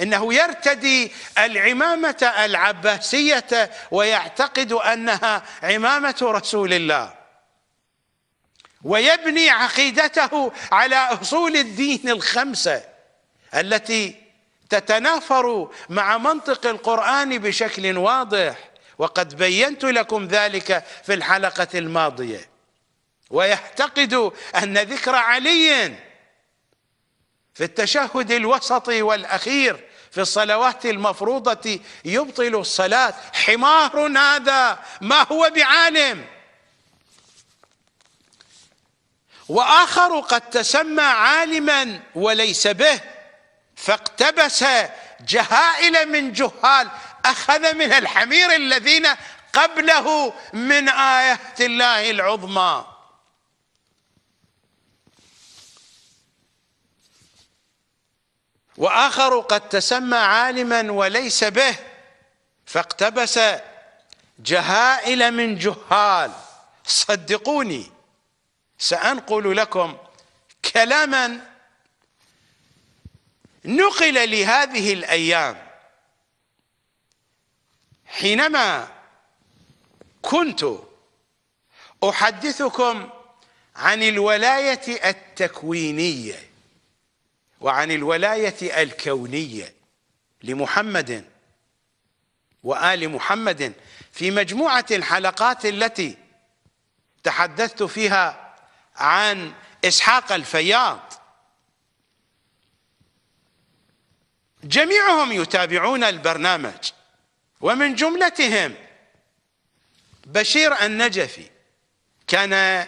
انه يرتدي العمامه العباسيه ويعتقد انها عمامه رسول الله ويبني عقيدته على اصول الدين الخمسه التي تتنافر مع منطق القرآن بشكل واضح وقد بينت لكم ذلك في الحلقة الماضية ويعتقد أن ذكر علي في التشهد الوسطي والأخير في الصلوات المفروضة يبطل الصلاة حمار هذا ما هو بعالم وآخر قد تسمى عالما وليس به فاقتبس جهائل من جهال اخذ من الحمير الذين قبله من ايات الله العظمى واخر قد تسمى عالما وليس به فاقتبس جهائل من جهال صدقوني سانقل لكم كلاما نقل لهذه الأيام حينما كنت أحدثكم عن الولاية التكوينية وعن الولاية الكونية لمحمد وآل محمد في مجموعة الحلقات التي تحدثت فيها عن إسحاق الفياض جميعهم يتابعون البرنامج ومن جملتهم بشير النجفي كان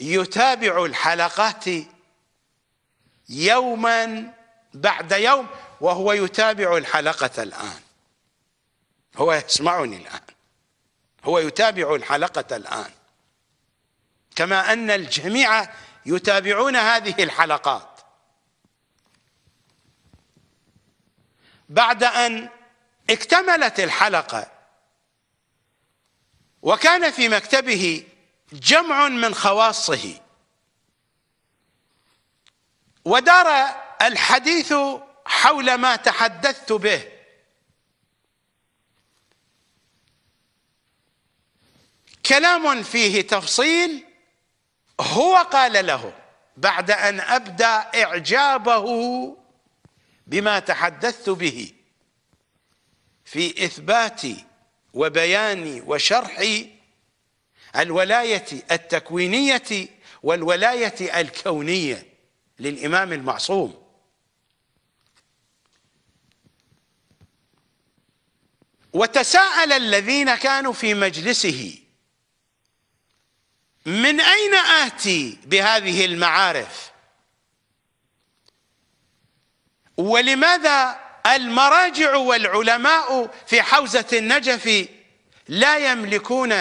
يتابع الحلقات يوما بعد يوم وهو يتابع الحلقة الآن هو يسمعني الآن هو يتابع الحلقة الآن كما أن الجميع يتابعون هذه الحلقات بعد ان اكتملت الحلقه وكان في مكتبه جمع من خواصه ودار الحديث حول ما تحدثت به كلام فيه تفصيل هو قال له بعد ان ابدى اعجابه بما تحدثت به في إثبات وبيان وشرح الولاية التكوينية والولاية الكونية للإمام المعصوم وتساءل الذين كانوا في مجلسه من أين آتي بهذه المعارف؟ ولماذا المراجع والعلماء في حوزة النجف لا يملكون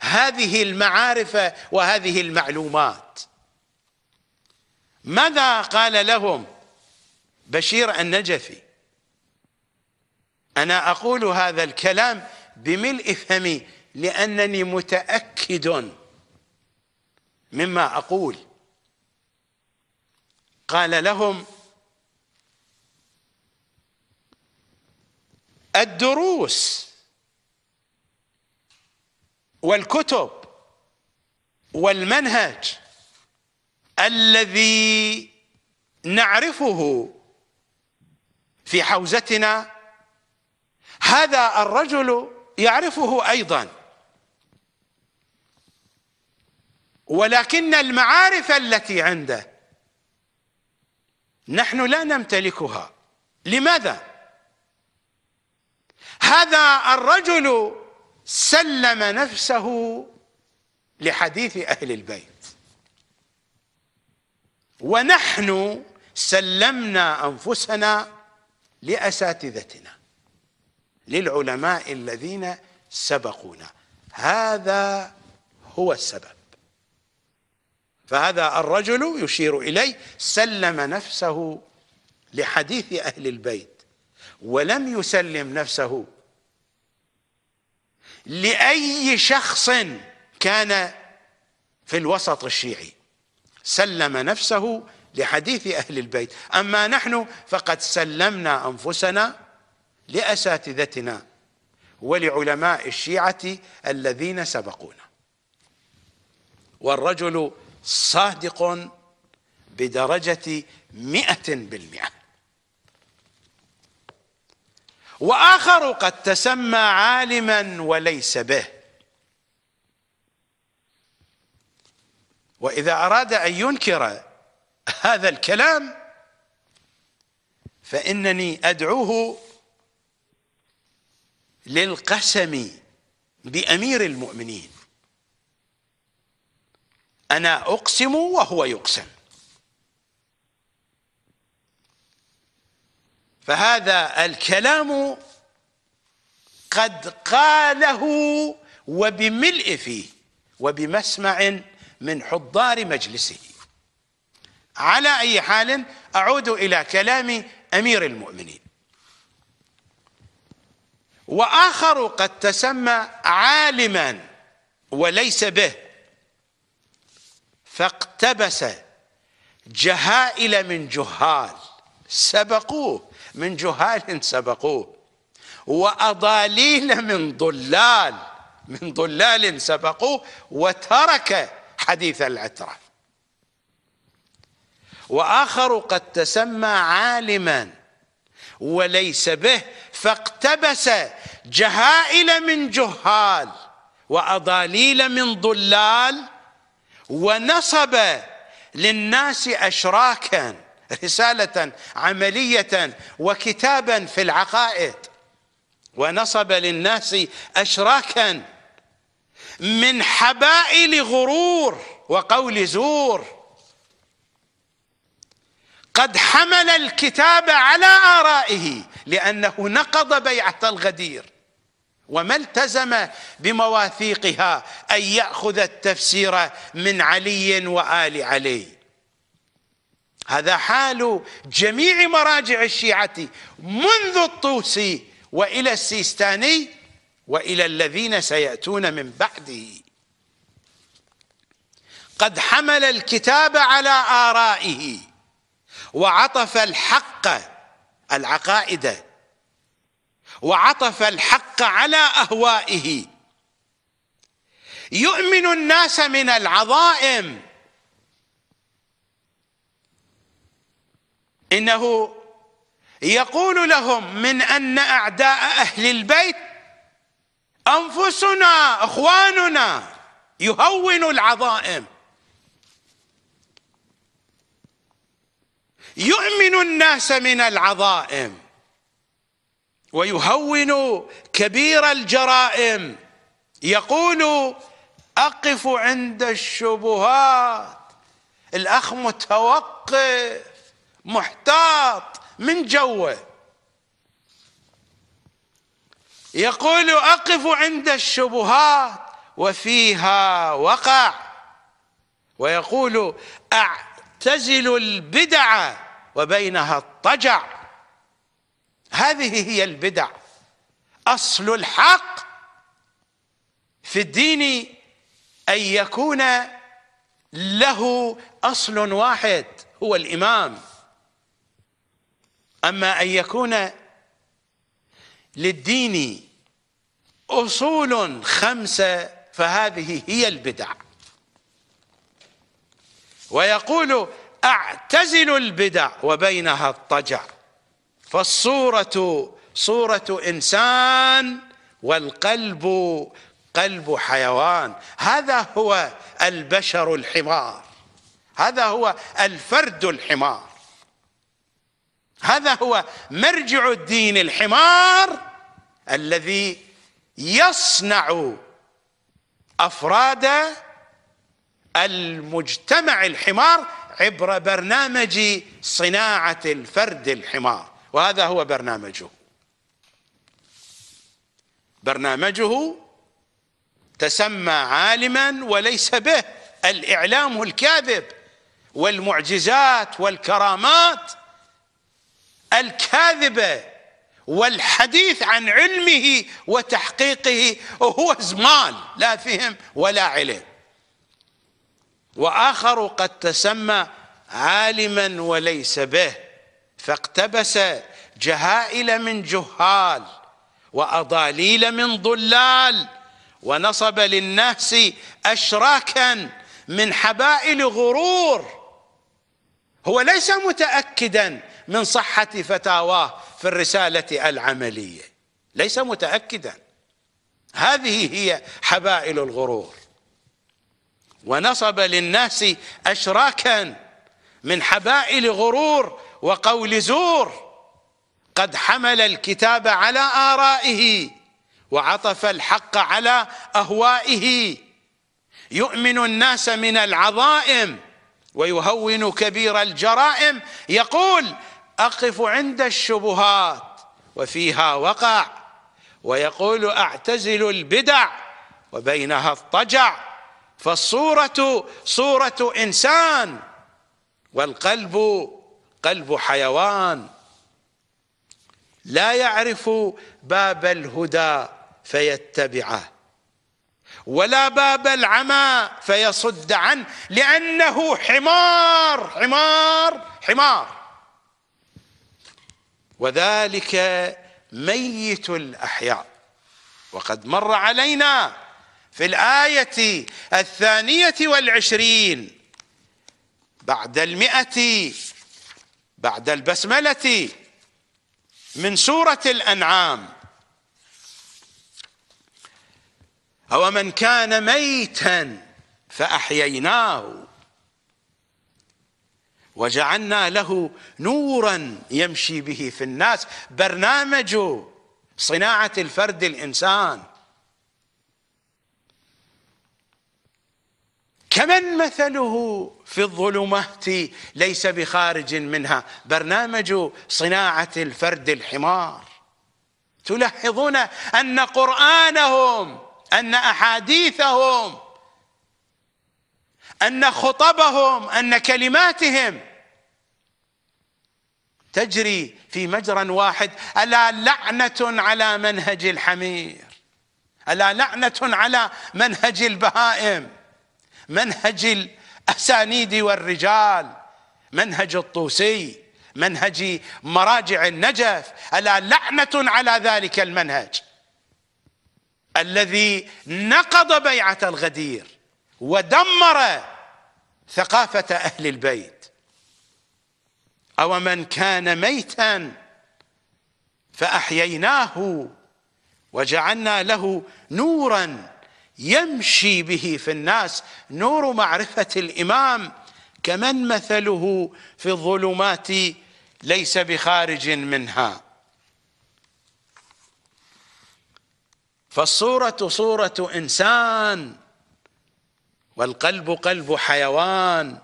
هذه المعارف وهذه المعلومات ماذا قال لهم بشير النجفي أنا أقول هذا الكلام بملء فمي لأنني متأكد مما أقول قال لهم الدروس والكتب والمنهج الذي نعرفه في حوزتنا هذا الرجل يعرفه ايضا ولكن المعارف التي عنده نحن لا نمتلكها لماذا هذا الرجل سلم نفسه لحديث اهل البيت ونحن سلمنا انفسنا لاساتذتنا للعلماء الذين سبقونا هذا هو السبب فهذا الرجل يشير اليه سلم نفسه لحديث اهل البيت ولم يسلم نفسه لاي شخص كان في الوسط الشيعي سلم نفسه لحديث اهل البيت اما نحن فقد سلمنا انفسنا لاساتذتنا ولعلماء الشيعه الذين سبقونا والرجل صادق بدرجه مئه بالمئه واخر قد تسمى عالما وليس به واذا اراد ان ينكر هذا الكلام فانني ادعوه للقسم بامير المؤمنين انا اقسم وهو يقسم فهذا الكلام قد قاله وبملء فيه وبمسمع من حضار مجلسه على أي حال أعود إلى كلام أمير المؤمنين وآخر قد تسمى عالما وليس به فاقتبس جهائل من جهال سبقوه من جهال سبقوه وأضاليل من ضلال من ضلال سبقوه وترك حديث العترة وآخر قد تسمى عالما وليس به فاقتبس جهائل من جهال وأضاليل من ضلال ونصب للناس أشراكا رسالة عملية وكتابا في العقائد ونصب للناس أشراكا من حبائل غرور وقول زور قد حمل الكتاب على آرائه لأنه نقض بيعة الغدير وما التزم بمواثيقها أن يأخذ التفسير من علي وآل علي هذا حال جميع مراجع الشيعة منذ الطوسي وإلى السيستاني وإلى الذين سيأتون من بعده قد حمل الكتاب على آرائه وعطف الحق العقائد وعطف الحق على أهوائه يؤمن الناس من العظائم إنه يقول لهم من أن أعداء أهل البيت أنفسنا أخواننا يهون العظائم يؤمن الناس من العظائم ويهون كبير الجرائم يقول أقف عند الشبهات الأخ متوقف محتاط من جوه يقول اقف عند الشبهات وفيها وقع ويقول اعتزل البدع وبينها الطجع هذه هي البدع اصل الحق في الدين ان يكون له اصل واحد هو الامام أما أن يكون للدين أصول خمسة فهذه هي البدع ويقول أعتزل البدع وبينها الطجع فالصورة صورة إنسان والقلب قلب حيوان هذا هو البشر الحمار هذا هو الفرد الحمار هذا هو مرجع الدين الحمار الذي يصنع افراد المجتمع الحمار عبر برنامج صناعه الفرد الحمار وهذا هو برنامجه برنامجه تسمى عالما وليس به الاعلام الكاذب والمعجزات والكرامات الكاذبه والحديث عن علمه وتحقيقه هو زمان لا فهم ولا علم واخر قد تسمى عالما وليس به فاقتبس جهائل من جهال واضاليل من ضلال ونصب للناس اشراكا من حبائل غرور هو ليس متاكدا من صحة فتاواه في الرسالة العملية ليس متأكدا هذه هي حبائل الغرور ونصب للناس أشراكا من حبائل غرور وقول زور قد حمل الكتاب على آرائه وعطف الحق على أهوائه يؤمن الناس من العظائم ويهون كبير الجرائم يقول اقف عند الشبهات وفيها وقع ويقول اعتزل البدع وبينها اضطجع فالصوره صوره انسان والقلب قلب حيوان لا يعرف باب الهدى فيتبعه ولا باب العمى فيصد عنه لانه حمار حمار حمار وذلك ميت الأحياء وقد مر علينا في الآية الثانية والعشرين بعد المئة بعد البسملة من سورة الأنعام أو من كان ميتا فأحييناه وجعلنا له نورا يمشي به في الناس برنامج صناعة الفرد الإنسان كمن مثله في الظلمات ليس بخارج منها برنامج صناعة الفرد الحمار تلاحظون أن قرآنهم أن أحاديثهم ان خطبهم ان كلماتهم تجري في مجرى واحد الا لعنه على منهج الحمير الا لعنه على منهج البهائم منهج الاسانيد والرجال منهج الطوسي منهج مراجع النجف الا لعنه على ذلك المنهج الذي نقض بيعه الغدير ودمر ثقافة أهل البيت أو من كان ميتا فأحييناه وجعلنا له نورا يمشي به في الناس نور معرفة الإمام كمن مثله في الظلمات ليس بخارج منها فالصورة صورة إنسان والقلب قلب حيوان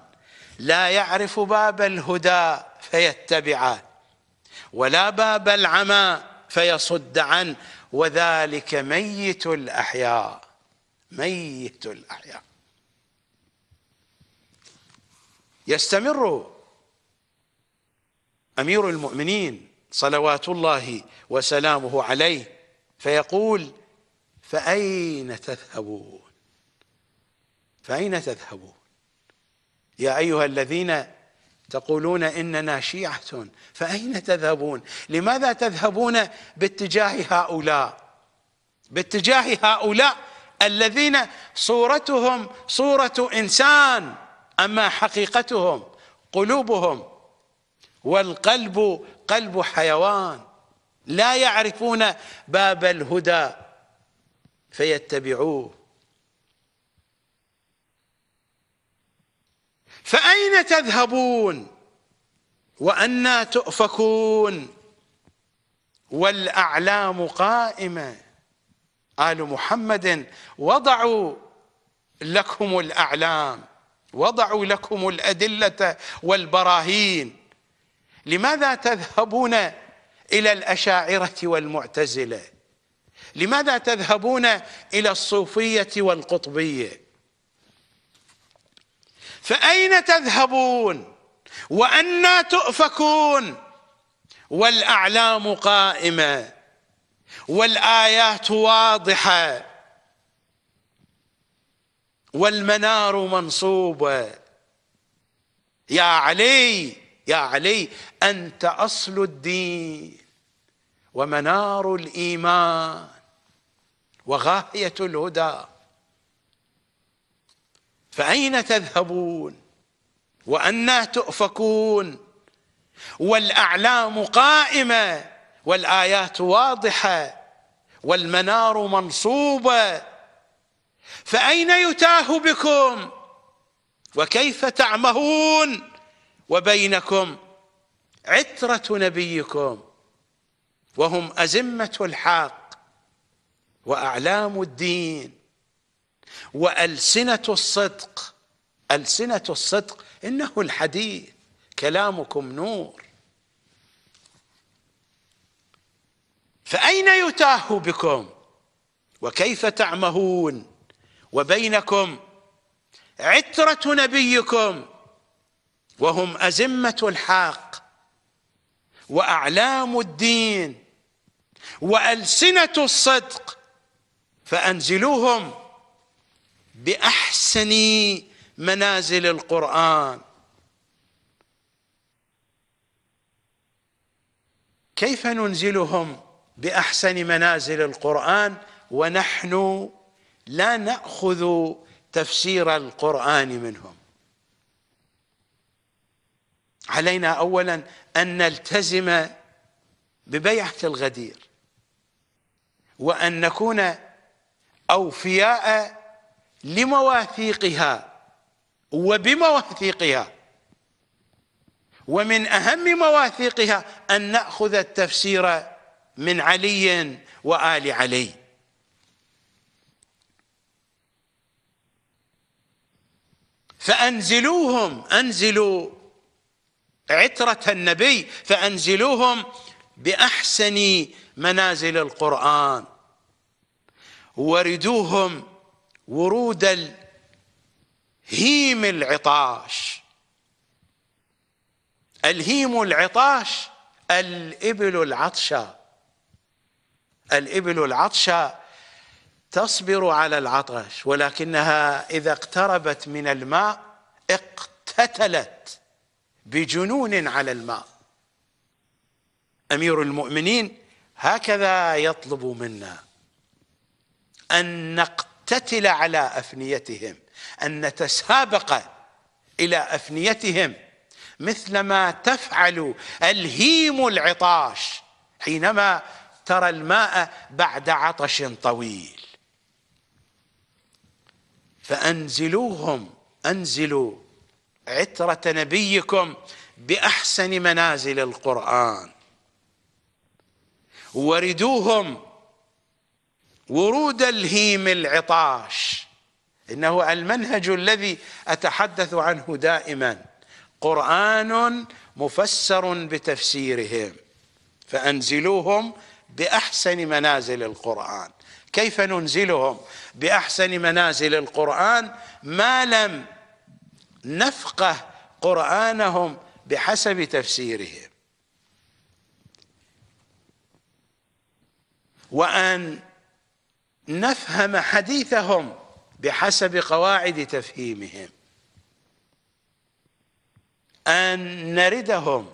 لا يعرف باب الهدى فيتبعه ولا باب العمى فيصد عنه وذلك ميت الأحياء ميت الأحياء يستمر أمير المؤمنين صلوات الله وسلامه عليه فيقول فأين تذهبون فأين تذهبون يا أيها الذين تقولون إننا شيعة فأين تذهبون لماذا تذهبون باتجاه هؤلاء باتجاه هؤلاء الذين صورتهم صورة إنسان أما حقيقتهم قلوبهم والقلب قلب حيوان لا يعرفون باب الهدى فيتبعوه فأين تذهبون وأنا تؤفكون والأعلام قائمة آل محمد وضعوا لكم الأعلام وضعوا لكم الأدلة والبراهين لماذا تذهبون إلى الأشاعرة والمعتزلة لماذا تذهبون إلى الصوفية والقطبية فأين تذهبون وأنا تؤفكون والأعلام قائمة والآيات واضحة والمنار منصوبة يا علي يا علي أنت أصل الدين ومنار الإيمان وغاية الهدى فأين تذهبون وأنا تؤفكون والأعلام قائمة والآيات واضحة والمنار منصوبة فأين يتاه بكم وكيف تعمهون وبينكم عترة نبيكم وهم أزمة الحق وأعلام الدين والسنه الصدق السنه الصدق انه الحديث كلامكم نور فاين يتاه بكم وكيف تعمهون وبينكم عتره نبيكم وهم ازمه الحق واعلام الدين والسنه الصدق فانزلوهم باحسن منازل القران كيف ننزلهم باحسن منازل القران ونحن لا ناخذ تفسير القران منهم علينا اولا ان نلتزم ببيعه الغدير وان نكون اوفياء لمواثيقها وبمواثيقها ومن أهم مواثيقها أن نأخذ التفسير من علي وآل علي فأنزلوهم أنزلوا عترة النبي فأنزلوهم بأحسن منازل القرآن وردوهم ورود الهيم العطاش الهيم العطاش الإبل العطشة الإبل العطشة تصبر على العطش ولكنها إذا اقتربت من الماء اقتتلت بجنون على الماء أمير المؤمنين هكذا يطلب منا أن نقتل نقتتل على افنيتهم ان نتسابق الى افنيتهم مثلما تفعل الهيم العطاش حينما ترى الماء بعد عطش طويل فانزلوهم انزلوا عتره نبيكم باحسن منازل القران وردوهم ورود الهيم العطاش انه المنهج الذي اتحدث عنه دائما قران مفسر بتفسيرهم فانزلوهم باحسن منازل القران كيف ننزلهم باحسن منازل القران ما لم نفقه قرانهم بحسب تفسيرهم وان نفهم حديثهم بحسب قواعد تفهيمهم أن نردهم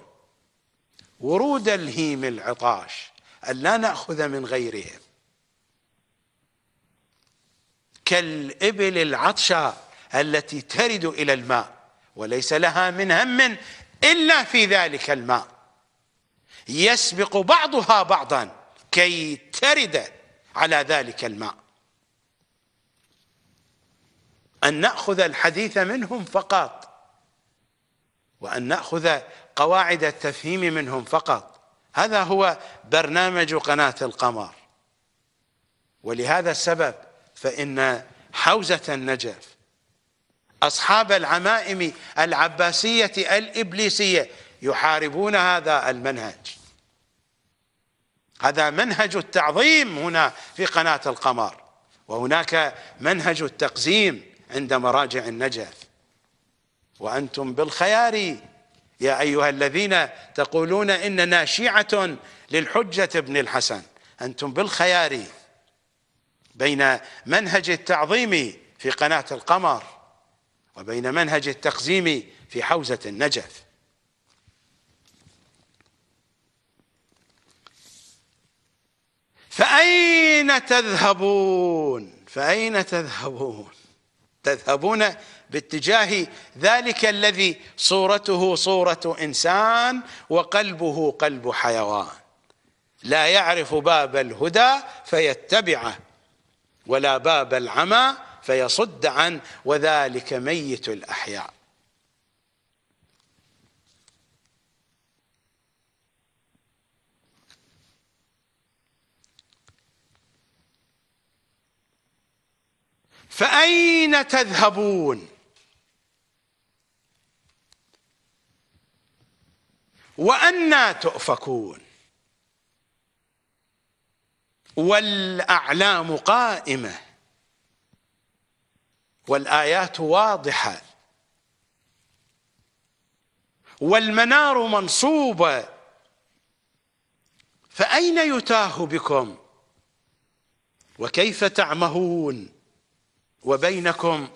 ورود الهيم العطاش أن لا نأخذ من غيرهم كالإبل العطشة التي ترد إلى الماء وليس لها من هم إلا في ذلك الماء يسبق بعضها بعضا كي ترد على ذلك الماء أن نأخذ الحديث منهم فقط وأن نأخذ قواعد التفهيم منهم فقط هذا هو برنامج قناة القمر ولهذا السبب فإن حوزة النجف أصحاب العمائم العباسية الإبليسية يحاربون هذا المنهج هذا منهج التعظيم هنا في قناة القمر وهناك منهج التقزيم عند مراجع النجف وأنتم بالخيار يا أيها الذين تقولون إننا شيعة للحجة ابن الحسن أنتم بالخيار بين منهج التعظيم في قناة القمر وبين منهج التقزيم في حوزة النجف فأين تذهبون فأين تذهبون تذهبون باتجاه ذلك الذي صورته صورة إنسان وقلبه قلب حيوان لا يعرف باب الهدى فيتبعه ولا باب العمى فيصد عن وذلك ميت الأحياء فأين تذهبون وأنى تؤفكون والأعلام قائمة والآيات واضحة والمنار منصوبة فأين يتاه بكم وكيف تعمهون وبينكم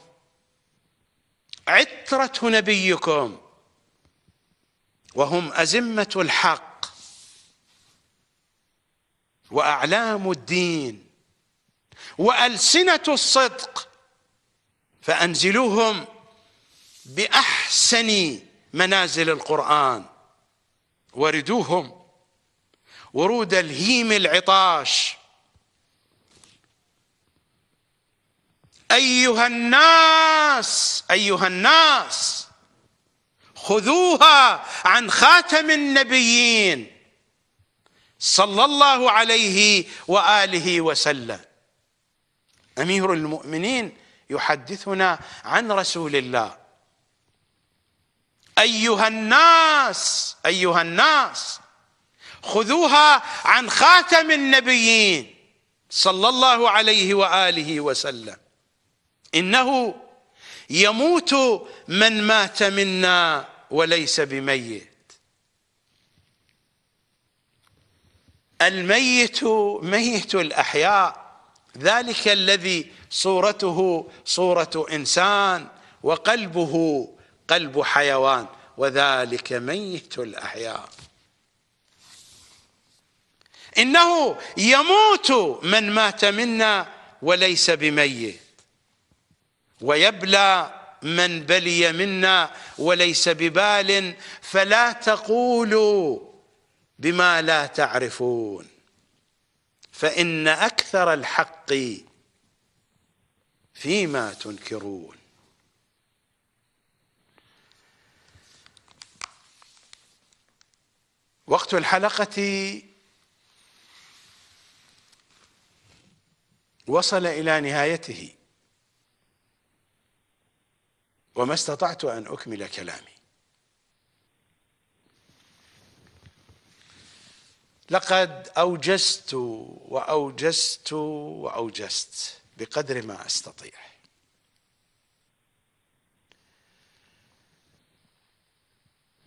عترة نبيكم وهم أزمة الحق وأعلام الدين وألسنة الصدق فأنزلوهم بأحسن منازل القرآن وردوهم ورود الهيم العطاش ايها الناس ايها الناس خذوها عن خاتم النبيين صلى الله عليه واله وسلم امير المؤمنين يحدثنا عن رسول الله ايها الناس ايها الناس خذوها عن خاتم النبيين صلى الله عليه واله وسلم انه يموت من مات منا وليس بميت الميت ميت الاحياء ذلك الذي صورته صوره انسان وقلبه قلب حيوان وذلك ميت الاحياء انه يموت من مات منا وليس بميت ويبلى من بلي منا وليس ببال فلا تقولوا بما لا تعرفون فإن أكثر الحق فيما تنكرون وقت الحلقة وصل إلى نهايته وما استطعت أن أكمل كلامي لقد أوجست وأوجست وأوجست بقدر ما أستطيع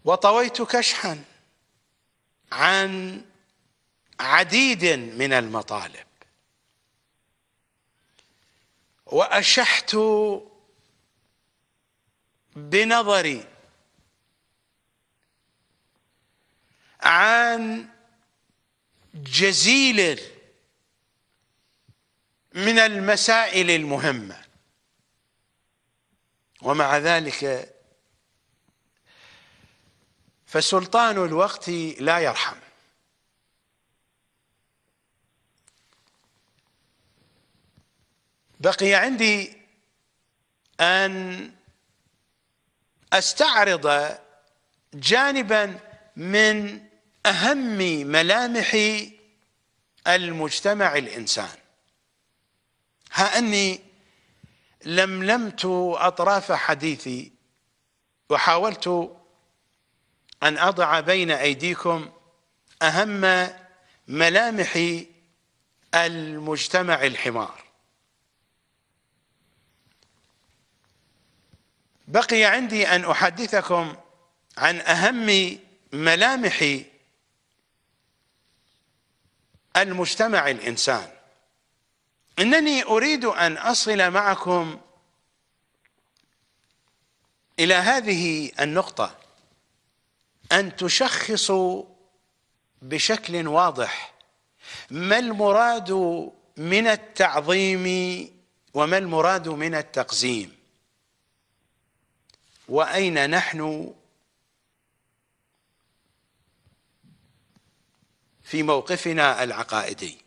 وطويت كشحا عن عديد من المطالب واشحت بنظري عن جزيل من المسائل المهمه ومع ذلك فسلطان الوقت لا يرحم بقي عندي ان استعرض جانبا من اهم ملامح المجتمع الانسان ها اني لملمت اطراف حديثي وحاولت ان اضع بين ايديكم اهم ملامح المجتمع الحمار بقي عندي أن أحدثكم عن أهم ملامح المجتمع الإنسان إنني أريد أن أصل معكم إلى هذه النقطة أن تشخصوا بشكل واضح ما المراد من التعظيم وما المراد من التقزيم واين نحن في موقفنا العقائدي